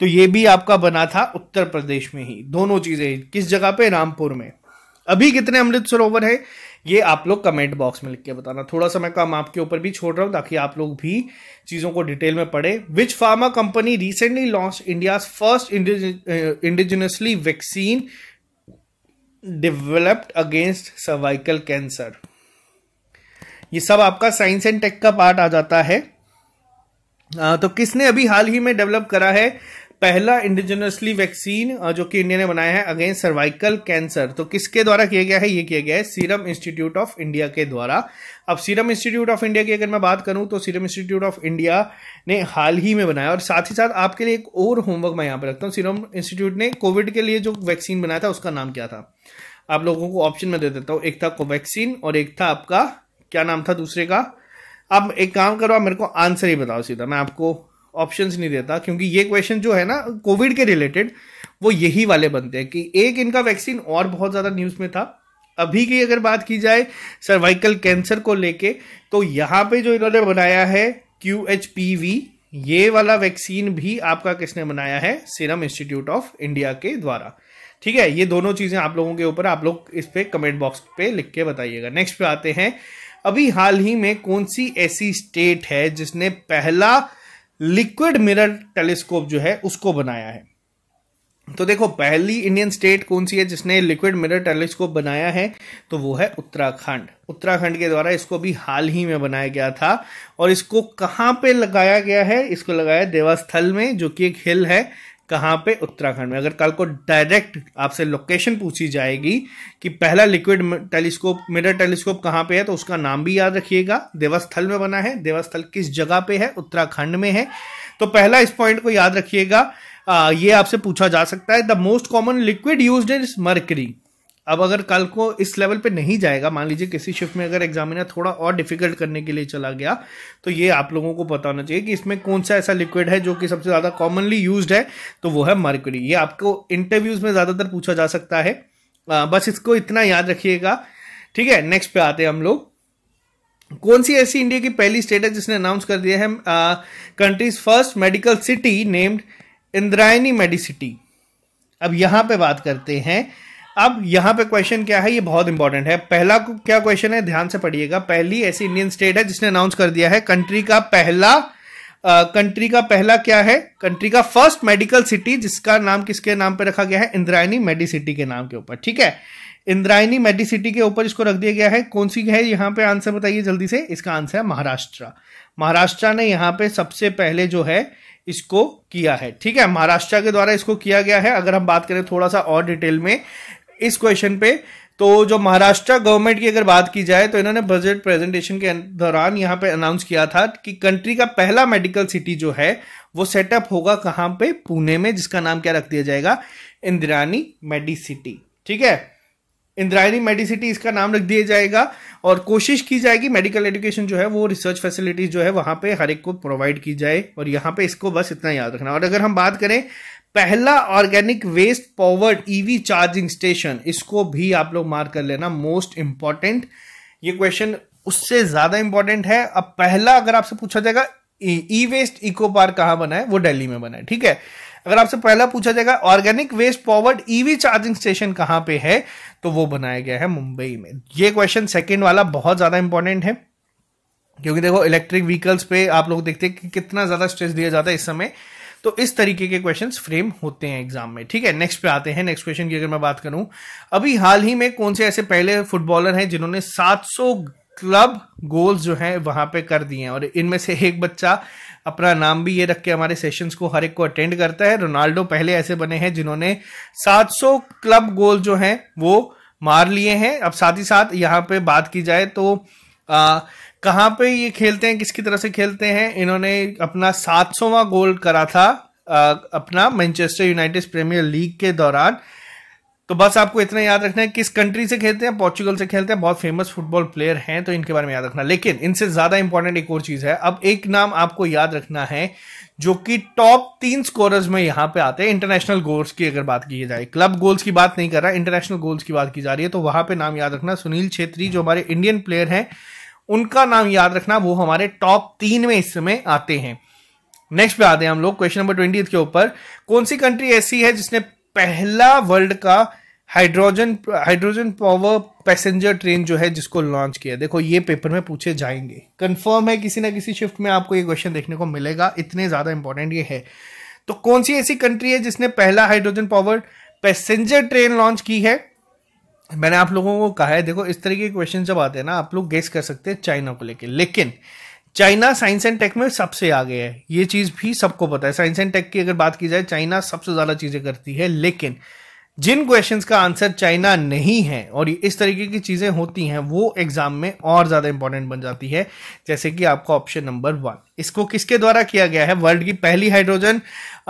तो ये भी आपका बना था उत्तर प्रदेश में ही दोनों चीजें किस जगह पे रामपुर में अभी कितने अमृत सरोवर है ये आप लोग कमेंट बॉक्स में लिख के बताना थोड़ा सा मैं काम आपके ऊपर भी छोड़ रहा हूँ ताकि आप लोग भी चीज़ों को डिटेल में पढ़े which pharma company recently launch India first indigenously vaccine developed against cervical cancer ये सब आपका साइंस एंड टेक का पार्ट आ जाता है तो किसने अभी हाल ही में डेवलप करा है पहला इंडिजिनसली वैक्सीन जो कि इंडिया ने बनाया है अगेंस्ट सर्वाइकल कैंसर तो किसके द्वारा किया गया है ये किया गया है सीरम इंस्टीट्यूट ऑफ इंडिया के द्वारा अब सीरम इंस्टीट्यूट ऑफ इंडिया की अगर मैं बात करूं तो सीरम इंस्टीट्यूट ऑफ इंडिया ने हाल ही में बनाया और साथ ही साथ आपके लिए एक और होमवर्क मैं यहाँ पर रखता हूँ सीरम इंस्टीट्यूट ने कोविड के लिए जो वैक्सीन बनाया था उसका नाम क्या था आप लोगों को ऑप्शन में दे देता हूँ एक था कोवैक्सीन और एक था आपका क्या नाम था दूसरे का अब एक काम करो आप मेरे को आंसर ही बताओ सीधा मैं आपको ऑप्शंस नहीं देता क्योंकि ये क्वेश्चन जो है ना कोविड के रिलेटेड वो यही वाले बनते हैं कि एक इनका वैक्सीन और बहुत ज़्यादा न्यूज़ में था अभी की अगर बात की जाए सर्वाइकल कैंसर को लेके तो यहाँ पे जो इन्होंने बनाया है क्यू एच पी वी ये वाला वैक्सीन भी आपका किसने बनाया है सीरम इंस्टीट्यूट ऑफ इंडिया के द्वारा ठीक है ये दोनों चीज़ें आप लोगों के ऊपर आप लोग इस पर कमेंट बॉक्स पे लिख के बताइएगा नेक्स्ट पे आते हैं अभी हाल ही में कौन सी ऐसी स्टेट है जिसने पहला लिक्विड मिरर टेलीस्कोप जो है उसको बनाया है तो देखो पहली इंडियन स्टेट कौन सी है जिसने लिक्विड मिरर टेलीस्कोप बनाया है तो वो है उत्तराखंड उत्तराखंड के द्वारा इसको भी हाल ही में बनाया गया था और इसको कहाँ पे लगाया गया है इसको लगाया देवास्थल में जो कि एक हिल है कहाँ पे उत्तराखंड में अगर कल को डायरेक्ट आपसे लोकेशन पूछी जाएगी कि पहला लिक्विड टेलीस्कोप मिरर टेलीस्कोप कहाँ पे है तो उसका नाम भी याद रखिएगा देवस्थल में बना है देवस्थल किस जगह पे है उत्तराखंड में है तो पहला इस पॉइंट को याद रखिएगा ये आपसे पूछा जा सकता है the most common liquid use is mercury अब अगर कल को इस लेवल पे नहीं जाएगा मान लीजिए किसी शिफ्ट में अगर एग्जामिनर थोड़ा और डिफिकल्ट करने के लिए चला गया तो ये आप लोगों को पता होना चाहिए कि इसमें कौन सा ऐसा लिक्विड है जो कि सबसे ज़्यादा कॉमनली यूज है तो वो है मर्करी ये आपको इंटरव्यूज में ज़्यादातर पूछा जा सकता है आ, बस इसको इतना याद रखिएगा ठीक है नेक्स्ट पे आते हैं हम लोग कौन सी ऐसी इंडिया की पहली स्टेट है जिसने अनाउंस कर दिया है countries first medical city named Indrayani medicity अब यहां पे बात करते हैं अब यहां पे क्वेश्चन क्या है ये बहुत इंपॉर्टेंट है पहला क्या क्वेश्चन है ध्यान से पढ़िएगा पहली ऐसी इंडियन स्टेट है जिसने अनाउंस कर दिया है कंट्री का पहला कंट्री uh, का पहला क्या है कंट्री का फर्स्ट मेडिकल सिटी जिसका नाम किसके नाम पर रखा गया है इंद्रायणी मेडिसिटी के नाम के ऊपर ठीक है इंद्रायणी मेडिसिटी के ऊपर इसको रख दिया गया है कौन सी है यहाँ पे आंसर बताइए जल्दी से इसका आंसर है महाराष्ट्र महाराष्ट्र ने यहाँ पे सबसे पहले जो है इसको किया है ठीक है महाराष्ट्र के द्वारा इसको किया गया है अगर हम बात करें थोड़ा सा और डिटेल में इस क्वेश्चन पे तो जो महाराष्ट्र गवर्नमेंट की अगर बात की जाए तो इन्होंने बजट प्रेजेंटेशन के दौरान यहाँ पे अनाउंस किया था कि कंट्री का पहला मेडिकल सिटी जो है वो सेटअप होगा कहाँ पे पुणे में जिसका नाम क्या रख दिया जाएगा इंद्रानी मेडिसिटी ठीक है इंद्रायणी मेडिसिटी इसका नाम रख दिया जाएगा और कोशिश की जाएगी मेडिकल एजुकेशन जो है वो रिसर्च फैसिलिटीज जो है वहाँ पे हर एक को प्रोवाइड की जाए और यहाँ पे इसको बस इतना याद रखना और अगर हम बात करें पहला organic waste powered EV charging station इसको भी आप लोग मार्क कर लेना मोस्ट इंपॉर्टेंट ये क्वेश्चन उससे ज्यादा इंपॉर्टेंट है अब पहला अगर आपसे पूछा जाएगा ई वेस्ट इको पार्क कहां बना है वो दिल्ली में बना है ठीक है अगर आपसे पहला पूछा जाएगा organic waste powered EV charging station कहां पे है तो वो बनाया गया है मुंबई में ये क्वेश्चन सेकेंड वाला बहुत ज्यादा इंपॉर्टेंट है क्योंकि देखो इलेक्ट्रिक व्हीकल्स पे आप लोग देखते हैं कि कितना ज्यादा स्ट्रेस दिया जाता है इस समय तो इस तरीके के क्वेश्चंस फ्रेम होते हैं एग्जाम में ठीक है नेक्स्ट पे आते हैं नेक्स्ट क्वेश्चन की अगर मैं बात करूं अभी हाल ही में कौन से ऐसे पहले फुटबॉलर हैं जिन्होंने 700 क्लब गोल्स जो हैं वहां पे कर दिए हैं और इनमें से एक बच्चा अपना नाम भी ये रख के हमारे सेशंस को हर एक को अटेंड करता है रोनाल्डो पहले ऐसे बने हैं जिन्होंने 700 क्लब गोल जो हैं वो मार लिए हैं अब साथ ही साथ यहाँ पे बात की जाए तो आ, कहाँ पे ये खेलते हैं किसकी तरफ से खेलते हैं इन्होंने अपना सात सौवा गोल करा था आ, अपना मैनचेस्टर यूनाइटेड प्रीमियर लीग के दौरान तो बस आपको इतना याद रखना है किस कंट्री से खेलते हैं पोर्चुगल से खेलते हैं बहुत फेमस फुटबॉल प्लेयर हैं तो इनके बारे में याद रखना लेकिन इनसे ज़्यादा इंपॉर्टेंट एक और चीज़ है अब एक नाम आपको याद रखना है जो कि टॉप तीन स्कोरर्स में यहाँ पे आते हैं इंटरनेशनल गोल्स की अगर बात की जाए क्लब गोल्स की बात नहीं कर रहा इंटरनेशनल गोल्स की बात की जा रही है तो वहां पे नाम याद रखना सुनील छेत्री जो हमारे इंडियन प्लेयर हैं उनका नाम याद रखना वो हमारे टॉप तीन में इस समय आते हैं नेक्स्ट पे आते हैं हम लोग क्वेश्चन नंबर ट्वेंटी के ऊपर कौन सी कंट्री ऐसी है जिसने पहला वर्ल्ड का hydrogen hydrogen power passenger train जो है जिसको लॉन्च किया देखो ये पेपर में पूछे जाएंगे कंफर्म है किसी ना किसी शिफ्ट में आपको ये क्वेश्चन देखने को मिलेगा इतने ज़्यादा इंपॉर्टेंट ये है तो कौन सी ऐसी कंट्री है जिसने पहला hydrogen power passenger train launch की है मैंने आप लोगों को कहा है देखो इस तरह के क्वेश्चन जब आते हैं ना आप लोग गेस कर सकते हैं चाइना को लेके लेकिन चाइना साइंस एंड टेक में सबसे आगे है ये चीज़ भी सबको पता है साइंस एंड टेक की अगर बात की जाए चाइना सबसे ज़्यादा चीज़ें करती है लेकिन जिन क्वेश्चंस का आंसर चाइना नहीं है और इस तरीके की चीज़ें होती हैं वो एग्जाम में और ज़्यादा इंपॉर्टेंट बन जाती है जैसे कि आपका ऑप्शन नंबर वन इसको किसके द्वारा किया गया है वर्ल्ड की पहली हाइड्रोजन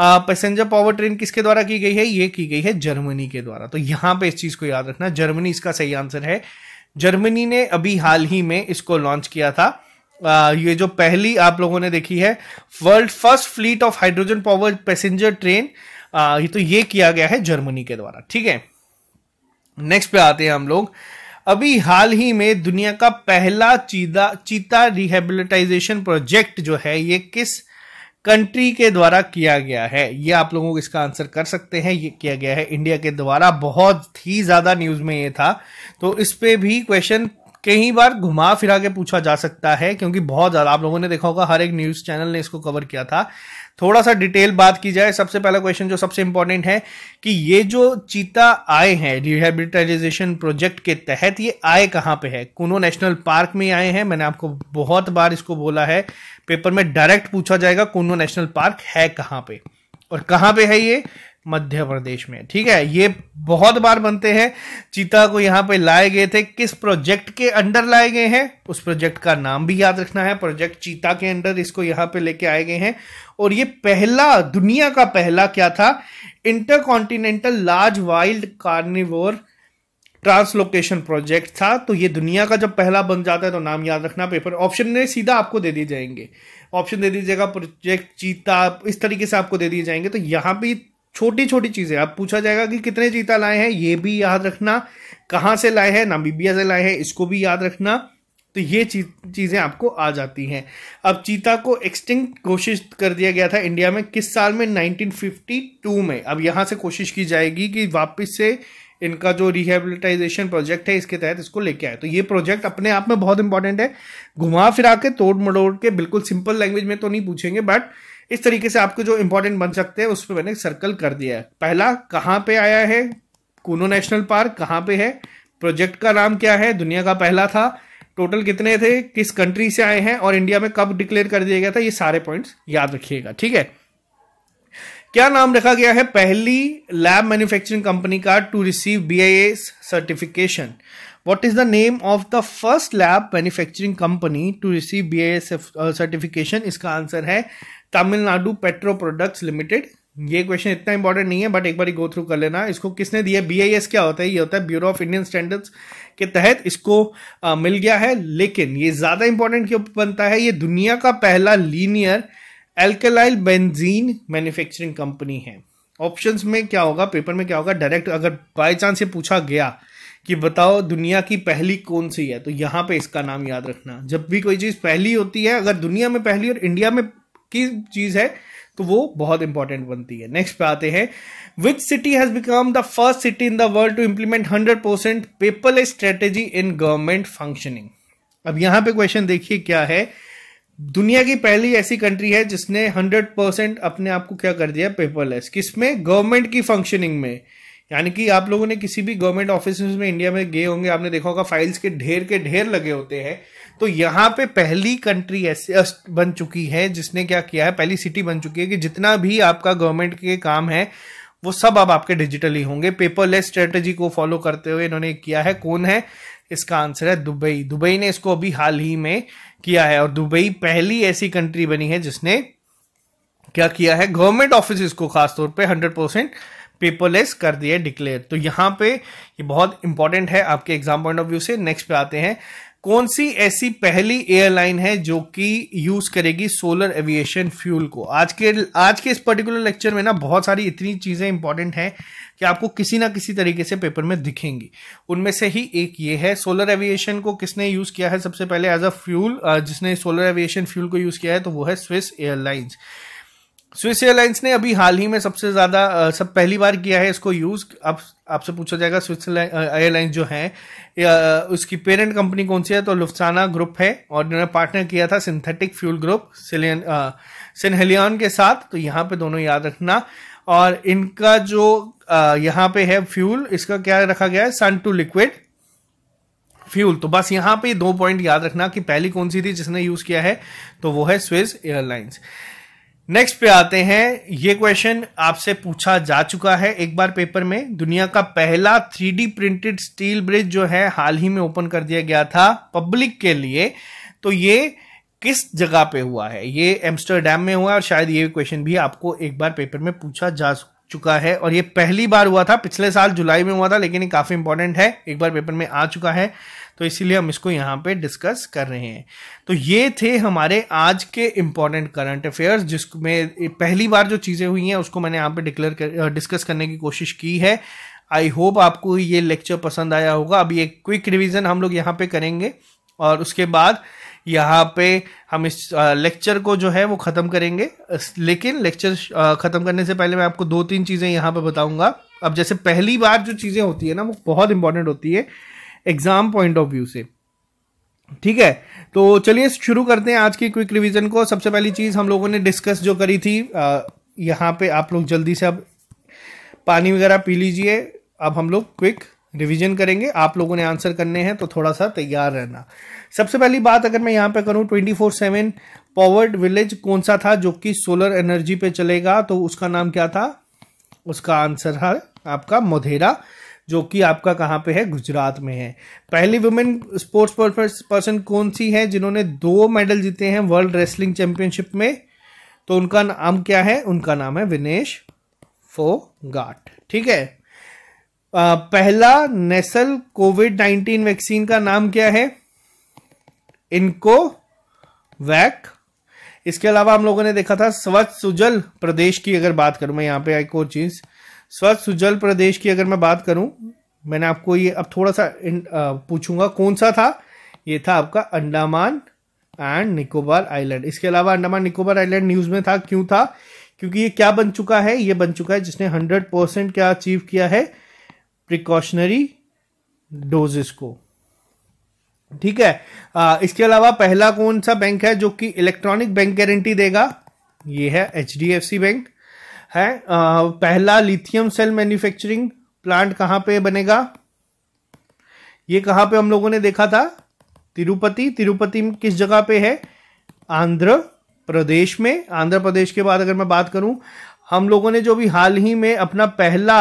पैसेंजर पावर ट्रेन किसके द्वारा की गई है ये की गई है जर्मनी के द्वारा तो यहाँ पे इस चीज़ को याद रखना जर्मनी इसका सही आंसर है जर्मनी ने अभी हाल ही में इसको लॉन्च किया था आ, ये जो पहली आप लोगों ने देखी है world first fleet of hydrogen power passenger train आ, ये तो ये किया गया है जर्मनी के द्वारा ठीक है नेक्स्ट पे आते हैं हम लोग अभी हाल ही में दुनिया का पहला चीता चीता रिहेबिलिटाइजेशन प्रोजेक्ट जो है ये किस कंट्री के द्वारा किया गया है ये आप लोगों को इसका आंसर कर सकते हैं ये किया गया है इंडिया के द्वारा बहुत ही ज़्यादा न्यूज़ में ये था तो इस पर भी क्वेश्चन कई बार घुमा फिरा के पूछा जा सकता है क्योंकि बहुत ज़्यादा आप लोगों ने देखा होगा हर एक न्यूज़ चैनल ने इसको कवर किया था थोड़ा सा डिटेल बात की जाए सबसे पहला क्वेश्चन जो सबसे इंपॉर्टेंट है कि ये जो चीता आए हैं रिहेबिलिटाइजेशन प्रोजेक्ट के तहत ये आए कहाँ पे है कुनो नेशनल पार्क में आए हैं मैंने आपको बहुत बार इसको बोला है पेपर में डायरेक्ट पूछा जाएगा कुनो नेशनल पार्क है कहाँ पे और कहाँ पे है ये मध्य प्रदेश में ठीक है ये बहुत बार बनते हैं चीता को यहाँ पे लाए गए थे किस प्रोजेक्ट के अंडर लाए गए हैं उस प्रोजेक्ट का नाम भी याद रखना है प्रोजेक्ट चीता के अंडर इसको यहाँ पे लेके आए गए हैं और ये पहला दुनिया का पहला क्या था intercontinental large wild carnivore translocation project था तो ये दुनिया का जब पहला बन जाता है तो नाम याद रखना पेपर ऑप्शन में सीधा आपको दे दिए जाएंगे ऑप्शन दे दीजिएगा प्रोजेक्ट चीता इस तरीके से आपको दे दिए जाएंगे तो यहाँ भी छोटी छोटी चीज़ें अब पूछा जाएगा कि कितने चीता लाए हैं ये भी याद रखना कहाँ से लाए हैं नामीबिया से लाए हैं इसको भी याद रखना तो ये चीज़ें आपको आ जाती हैं अब चीता को एक्सटिंक घोषित कर दिया गया था इंडिया में किस साल में 1952 में अब यहाँ से कोशिश की जाएगी कि वापस से इनका जो रिहेबिलिटाइजेशन प्रोजेक्ट है इसके तहत इसको लेके आए तो ये प्रोजेक्ट अपने आप में बहुत इंपॉर्टेंट है घुमा फिरा के तोड़ मड़ोड़ के बिल्कुल सिंपल लैंग्वेज में तो नहीं पूछेंगे बट इस तरीके से आपको जो इंपॉर्टेंट बन सकते हैं उस पर मैंने सर्कल कर दिया है पहला कहाँ पे आया है कूनो नेशनल पार्क कहाँ पे है प्रोजेक्ट का नाम क्या है दुनिया का पहला था टोटल कितने थे किस कंट्री से आए हैं और इंडिया में कब डिक्लेयर कर दिया गया था ये सारे पॉइंट्स याद रखिएगा ठीक है क्या नाम रखा गया है पहली लैब मैन्युफैक्चरिंग कंपनी का to receive B certification the name of the first lab first company to receive B I S certification इसका आंसर है तमिलनाडु पेट्रो प्रोडक्ट्स लिमिटेड ये क्वेश्चन इतना इंपॉर्टेंट नहीं है बट एक बार गो थ्रू कर लेना इसको किसने दिया बी आई एस क्या होता है ये होता है ब्यूरो ऑफ इंडियन स्टैंडर्ड्स के तहत इसको आ, मिल गया है लेकिन ये ज़्यादा इंपॉर्टेंट क्यों बनता है ये दुनिया का पहला linear alkyl benzene manufacturing company है ऑप्शन में क्या होगा पेपर में क्या होगा डायरेक्ट अगर बाई चांस ये पूछा गया कि बताओ दुनिया की पहली कौन सी है तो यहाँ पे इसका नाम याद रखना जब भी कोई चीज़ पहली होती है अगर दुनिया में पहली और इंडिया में की चीज है तो वो बहुत इंपॉर्टेंट बनती है नेक्स्ट पे आते हैं which city has become the first city in the world to implement hundred percent paperless strategy in government functioning अब यहां पे क्वेश्चन देखिए क्या है दुनिया की पहली ऐसी कंट्री है जिसने 100 परसेंट अपने आप को क्या कर दिया पेपरलेस किसमें गवर्नमेंट की फंक्शनिंग में यानी कि आप लोगों ने किसी भी गवर्नमेंट ऑफिस में इंडिया में गए होंगे आपने देखा होगा फाइल्स के ढेर के ढेर लगे होते हैं तो यहाँ पे पहली कंट्री ऐसे बन चुकी है जिसने क्या किया है पहली सिटी बन चुकी है कि जितना भी आपका गवर्नमेंट के काम है वो सब अब आपके डिजिटली होंगे पेपरलेस स्ट्रेटेजी को फॉलो करते हुए इन्होंने किया है कौन है इसका आंसर है दुबई दुबई ने इसको अभी हाल ही में किया है और दुबई पहली ऐसी कंट्री बनी है जिसने क्या किया है गवर्नमेंट ऑफिस को खासतौर पर हंड्रेड परसेंट पेपरलेस कर दिया डिक्लेयर तो यहाँ पे ये बहुत इंपॉर्टेंट है आपके एग्जाम पॉइंट ऑफ व्यू से नेक्स्ट पे आते हैं कौन सी ऐसी पहली एयरलाइन है जो कि यूज करेगी सोलर एविएशन फ्यूल को आज के आज के इस पर्टिकुलर लेक्चर में ना बहुत सारी इतनी चीजें इंपॉर्टेंट हैं कि आपको किसी ना किसी तरीके से पेपर में दिखेंगी उनमें से ही एक ये है सोलर एविएशन को किसने यूज किया है सबसे पहले एज अ फ्यूल जिसने सोलर एविएशन फ्यूल को यूज किया है तो वो है स्विस एयरलाइंस स्विस एयरलाइंस ने अभी हाल ही में सबसे ज़्यादा सब पहली बार किया है इसको यूज़ अब आपसे पूछा जाएगा स्विस एयरलाइंस जो है उसकी पेरेंट कंपनी कौन सी है तो लुफ्साना ग्रुप है और इन्होंने पार्टनर किया था सिंथेटिक फ्यूल ग्रुप सिलियन सिनहेलियन के साथ तो यहाँ पे दोनों याद रखना और इनका जो यहाँ पे है फ्यूल इसका क्या रखा गया है सन टू लिक्विड फ्यूल तो बस यहाँ पे दो पॉइंट याद रखना कि पहली कौन सी थी जिसने यूज़ किया है तो वो है स्विस एयरलाइंस नेक्स्ट पे आते हैं ये क्वेश्चन आपसे पूछा जा चुका है एक बार पेपर में दुनिया का पहला थ्री प्रिंटेड स्टील ब्रिज जो है हाल ही में ओपन कर दिया गया था पब्लिक के लिए तो ये किस जगह पे हुआ है ये एम्स्टरडेम में हुआ है और शायद ये क्वेश्चन भी आपको एक बार पेपर में पूछा जा चुका है और ये पहली बार हुआ था पिछले साल जुलाई में हुआ था लेकिन ये काफ़ी इंपॉर्टेंट है एक बार पेपर में आ चुका है तो इसीलिए हम इसको यहाँ पे डिस्कस कर रहे हैं तो ये थे हमारे आज के इम्पॉर्टेंट करंट अफेयर्स जिसमें पहली बार जो चीज़ें हुई हैं उसको मैंने यहाँ पे डिक्लेयर कर डिस्कस करने की कोशिश की है आई होप आपको ये लेक्चर पसंद आया होगा अभी एक क्विक रिविज़न हम लोग यहाँ पे करेंगे और उसके बाद यहाँ पे हम इस लेक्चर को जो है वो ख़त्म करेंगे लेकिन लेक्चर ख़त्म करने से पहले मैं आपको दो तीन चीज़ें यहाँ पे बताऊँगा अब जैसे पहली बार जो चीज़ें होती है ना वो बहुत इंपॉर्टेंट होती है एग्ज़ाम पॉइंट ऑफ व्यू से ठीक है तो चलिए शुरू करते हैं आज की क्विक रिविज़न को सबसे पहली चीज़ हम लोगों ने डिस्कस जो करी थी यहाँ पर आप लोग जल्दी से अब पानी वगैरह पी लीजिए अब हम लोग क्विक रिवीजन करेंगे आप लोगों ने आंसर करने हैं तो थोड़ा सा तैयार रहना सबसे पहली बात अगर मैं यहाँ पे करूँ twenty four seven powered village कौन सा था जो कि सोलर एनर्जी पे चलेगा तो उसका नाम क्या था उसका आंसर है आपका मोधेरा जो कि आपका कहाँ पे है गुजरात में है पहली वुमेन स्पोर्ट्स पर्सन कौन सी है जिन्होंने दो मेडल जीते हैं वर्ल्ड रेसलिंग चैंपियनशिप में तो उनका नाम क्या है उनका नाम है विनेश फोगाट ठीक है पहला नेसल कोविड नाइन्टीन वैक्सीन का नाम क्या है इनको वैक इसके अलावा हम लोगों ने देखा था स्वच्छ सुजल प्रदेश की अगर बात करूं मैं यहां पे एक और चीज स्वच्छ सुजल प्रदेश की अगर मैं बात करूं मैंने आपको ये अब थोड़ा सा इन, आ, पूछूंगा कौन सा था ये था आपका अंडमान एंड निकोबार आइलैंड इसके अलावा अंडमान निकोबार आइलैंड न्यूज में था क्यों था क्योंकि ये क्या बन चुका है ये बन चुका है जिसने हंड्रेड परसेंट क्या अचीव किया है प्रिकॉशनरी डोजेस को ठीक है आ, इसके अलावा पहला कौन सा बैंक है जो कि इलेक्ट्रॉनिक बैंक गारंटी देगा ये है H D F C bank है आ, पहला लिथियम सेल मैन्युफैक्चरिंग प्लांट कहां पे बनेगा ये कहां पे हम लोगों ने देखा था तिरुपति तिरुपति किस जगह पे है आंध्र प्रदेश में आंध्र प्रदेश के बाद अगर मैं बात करूं हम लोगों ने जो भी हाल ही में अपना पहला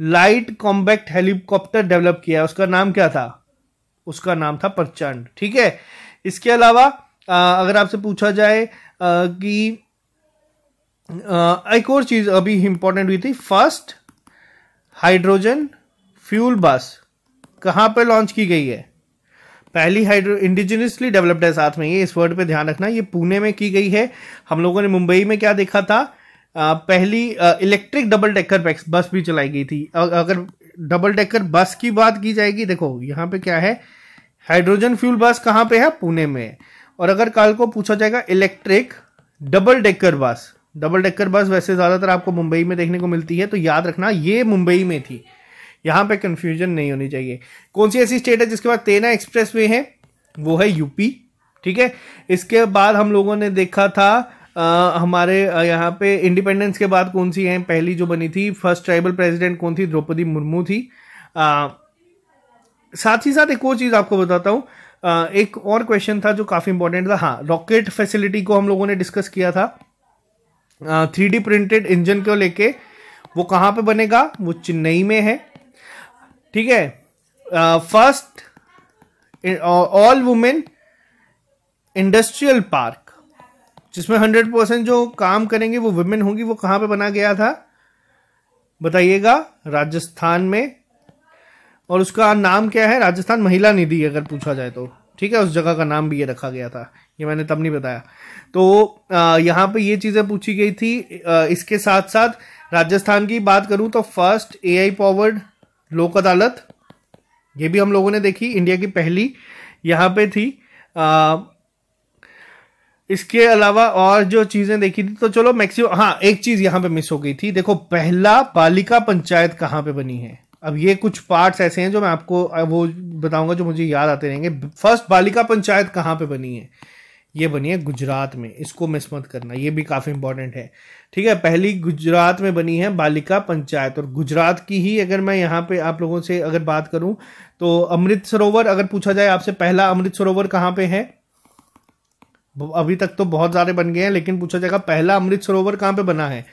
लाइट कॉम्बैक्ट हेलीकॉप्टर डेवलप किया है उसका नाम क्या था उसका नाम था प्रचंड ठीक है इसके अलावा अगर आपसे पूछा जाए कि एक और चीज अभी इंपॉर्टेंट हुई थी फर्स्ट हाइड्रोजन फ्यूल बस कहां पर लॉन्च की गई है पहली हाइड्रो इंडिजिनियसली डेवलप्ड है साथ में ये इस वर्ड पे ध्यान रखना ये पुणे में की गई है हम लोगों ने मुंबई में क्या देखा था पहली इलेक्ट्रिक डबल डेकर बस भी चलाई गई थी अगर डबल डेकर बस की बात की जाएगी देखो यहाँ पे क्या है हाइड्रोजन फ्यूल बस कहाँ पे है पुणे में और अगर कल को पूछा जाएगा electric double decker bus double decker bus वैसे ज़्यादातर आपको मुंबई में देखने को मिलती है तो याद रखना ये मुंबई में थी यहाँ पे कन्फ्यूजन नहीं होनी चाहिए कौन सी ऐसी स्टेट है जिसके बाद तेना एक्सप्रेस वे है वो है यूपी ठीक है इसके बाद हम लोगों ने देखा था हमारे यहाँ पे इंडिपेंडेंस के बाद कौन सी है पहली जो बनी थी फर्स्ट ट्राइबल प्रेसिडेंट कौन थी द्रौपदी मुर्मू थी आ, साथ ही साथ एक और चीज़ आपको बताता हूँ एक और क्वेश्चन था जो काफ़ी इंपॉर्टेंट था हाँ रॉकेट फैसिलिटी को हम लोगों ने डिस्कस किया था थ्री डी प्रिंटेड इंजन को लेके वो कहाँ पे बनेगा वो चेन्नई में है ठीक है first all women industrial park जिसमें हंड्रेड परसेंट जो काम करेंगे वो वुमेन होंगी वो कहाँ पे बना गया था बताइएगा राजस्थान में और उसका नाम क्या है राजस्थान महिला निधि अगर पूछा जाए तो ठीक है उस जगह का नाम भी ये रखा गया था ये मैंने तब नहीं बताया तो यहाँ पे ये चीज़ें पूछी गई थी आ, इसके साथ साथ राजस्थान की बात करूँ तो फर्स्ट आई पावर्ड लोक अदालत ये भी हम लोगों ने देखी इंडिया की पहली यहाँ पे थी आ, इसके अलावा और जो चीजें देखी थी तो चलो मैक्सिमम हाँ एक चीज यहाँ पे मिस हो गई थी देखो पहला बालिका पंचायत कहाँ पे बनी है अब ये कुछ पार्ट्स ऐसे हैं जो मैं आपको वो बताऊंगा जो मुझे याद आते रहेंगे फर्स्ट बालिका पंचायत कहाँ पे बनी है ये बनी है गुजरात में इसको मिस मत करना ये भी काफ़ी इंपॉर्टेंट है ठीक है पहली गुजरात में बनी है बालिका पंचायत और गुजरात की ही अगर मैं यहाँ पे आप लोगों से अगर बात करूँ तो अमृत सरोवर अगर पूछा जाए आपसे पहला अमृत सरोवर कहाँ पे है अभी तक तो बहुत सारे बन गए हैं लेकिन पूछा जाएगा पहला अमृत सरोवर कहाँ पे बना है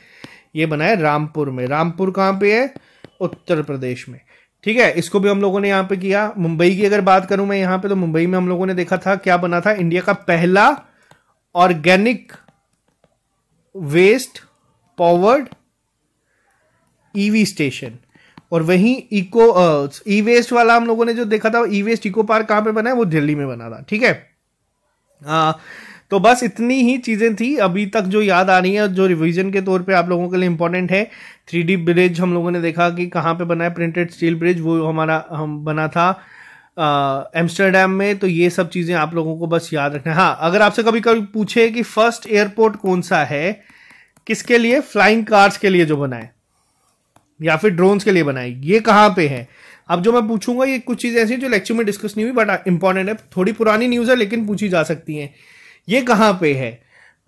ये बना है रामपुर में रामपुर कहाँ पे है उत्तर प्रदेश में ठीक है इसको भी हम लोगों ने यहाँ पे किया मुंबई की अगर बात करूं मैं यहाँ पे तो मुंबई में हम लोगों ने देखा था क्या बना था इंडिया का पहला organic waste powered EV station और वहीं इको ई वेस्ट वाला हम लोगों ने जो देखा था ई वेस्ट इको पार्क कहाँ पे बना है वो दिल्ली में बना था ठीक है आ, तो बस इतनी ही चीज़ें थी अभी तक जो याद आ रही है जो रिवीजन के तौर पे आप लोगों के लिए इंपॉर्टेंट है थ्री डी ब्रिज हम लोगों ने देखा कि कहाँ पे बना है प्रिंटेड स्टील ब्रिज वो हमारा हम बना था एम्स्टरडेम में तो ये सब चीज़ें आप लोगों को बस याद रखना है हाँ अगर आपसे कभी कभी पूछे कि फर्स्ट एयरपोर्ट कौन सा है किसके लिए फ्लाइंग कार्स के लिए जो बनाए या फिर ड्रोन्स के लिए बनाए ये कहाँ पे है अब जो मैं पूछूंगा ये कुछ चीज़ें ऐसी जो लेक्चर में डिस्कस नहीं हुई बट इंपॉर्टेंट है थोड़ी पुरानी न्यूज़ है लेकिन पूछी जा सकती हैं ये कहाँ पे है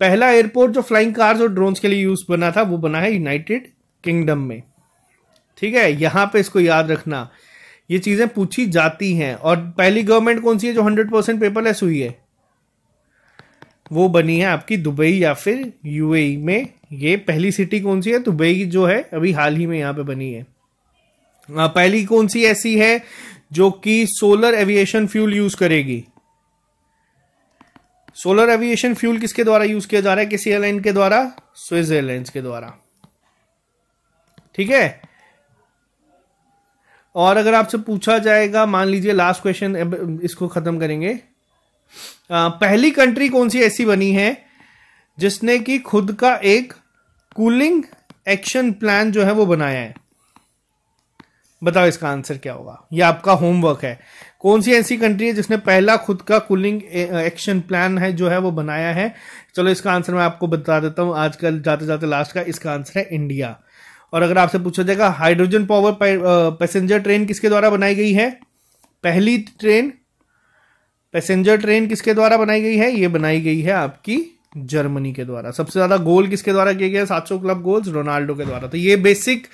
पहला एयरपोर्ट जो फ्लाइंग कार्स और ड्रोन्स के लिए यूज बना था वो बना है यूनाइटेड किंगडम में ठीक है यहाँ पे इसको याद रखना ये चीज़ें पूछी जाती हैं और पहली गवर्नमेंट कौन सी है जो हंड्रेड परसेंट पेपरलेस हुई है वो बनी है आपकी दुबई या फिर यूएई e में ये पहली सिटी कौन सी है दुबई की जो है अभी हाल ही में यहाँ पे बनी है पहली कौन सी ऐसी है जो कि सोलर एविएशन फ्यूल यूज़ करेगी सोलर एविएशन फ्यूल किसके द्वारा यूज किया जा रहा है किसी एयरलाइन के द्वारा स्विस एयरलाइंस के द्वारा ठीक है और अगर आपसे पूछा जाएगा मान लीजिए लास्ट क्वेश्चन इसको खत्म करेंगे आ, पहली कंट्री कौन सी ऐसी बनी है जिसने कि खुद का एक कूलिंग एक्शन प्लान जो है वो बनाया है बताओ इसका आंसर क्या होगा यह आपका होमवर्क है कौन सी ऐसी कंट्री है जिसने पहला खुद का कूलिंग एक्शन प्लान है जो है वो बनाया है चलो इसका आंसर मैं आपको बता देता हूँ आजकल जाते जाते लास्ट का इसका आंसर है इंडिया और अगर आपसे पूछा जाएगा हाइड्रोजन पावर पैसेंजर ट्रेन किसके द्वारा बनाई गई है पहली ट्रेन पैसेंजर ट्रेन किसके द्वारा बनाई गई है ये बनाई गई है आपकी जर्मनी के द्वारा सबसे ज्यादा गोल किसके द्वारा किया गया सात सौ क्लब गोल्स रोनाल्डो के द्वारा तो ये बेसिक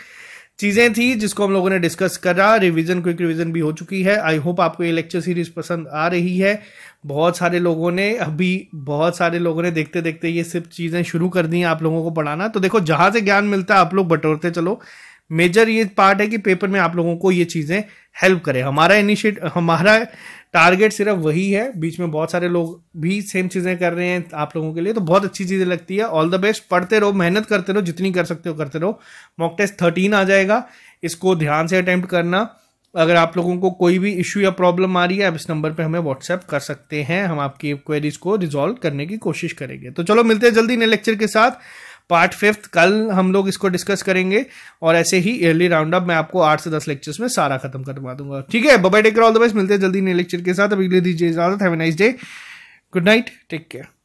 चीज़ें थी जिसको हम लोगों ने डिस्कस करा रिवीजन क्विक रिवीजन भी हो चुकी है आई होप आपको ये लेक्चर सीरीज पसंद आ रही है बहुत सारे लोगों ने अभी बहुत सारे लोगों ने देखते देखते ये सिर्फ चीज़ें शुरू कर दी हैं आप लोगों को पढ़ाना तो देखो जहाँ से ज्ञान मिलता है आप लोग बटोरते चलो मेजर ये पार्ट है कि पेपर में आप लोगों को ये चीज़ें हेल्प करें हमारा इनिशिएट हमारा टारगेट सिर्फ वही है बीच में बहुत सारे लोग भी सेम चीज़ें कर रहे हैं आप लोगों के लिए तो बहुत अच्छी चीज़ें लगती है ऑल द बेस्ट पढ़ते रहो मेहनत करते रहो जितनी कर सकते हो करते रहो मॉक टेस्ट थर्टीन आ जाएगा इसको ध्यान से अटैम्प्ट करना अगर आप लोगों को कोई भी इश्यू या प्रॉब्लम आ रही है आप इस नंबर पे हमें व्हाट्सएप कर सकते हैं हम आपकी क्वेरीज को रिजॉल्व करने की कोशिश करेंगे तो चलो मिलते हैं जल्दी नए लेक्चर के साथ पार्ट फिफ्थ कल हम लोग इसको डिस्कस करेंगे और ऐसे ही ईयरली राउंड अप मैं आपको आठ से दस लेक्चर्स में सारा खत्म करवा दूंगा ठीक है बबाई टेक ऑल द बेस्ट मिलते हैं जल्दी नए लेक्चर के साथ अभी ले दीजिए इजाजत have nice day good night take care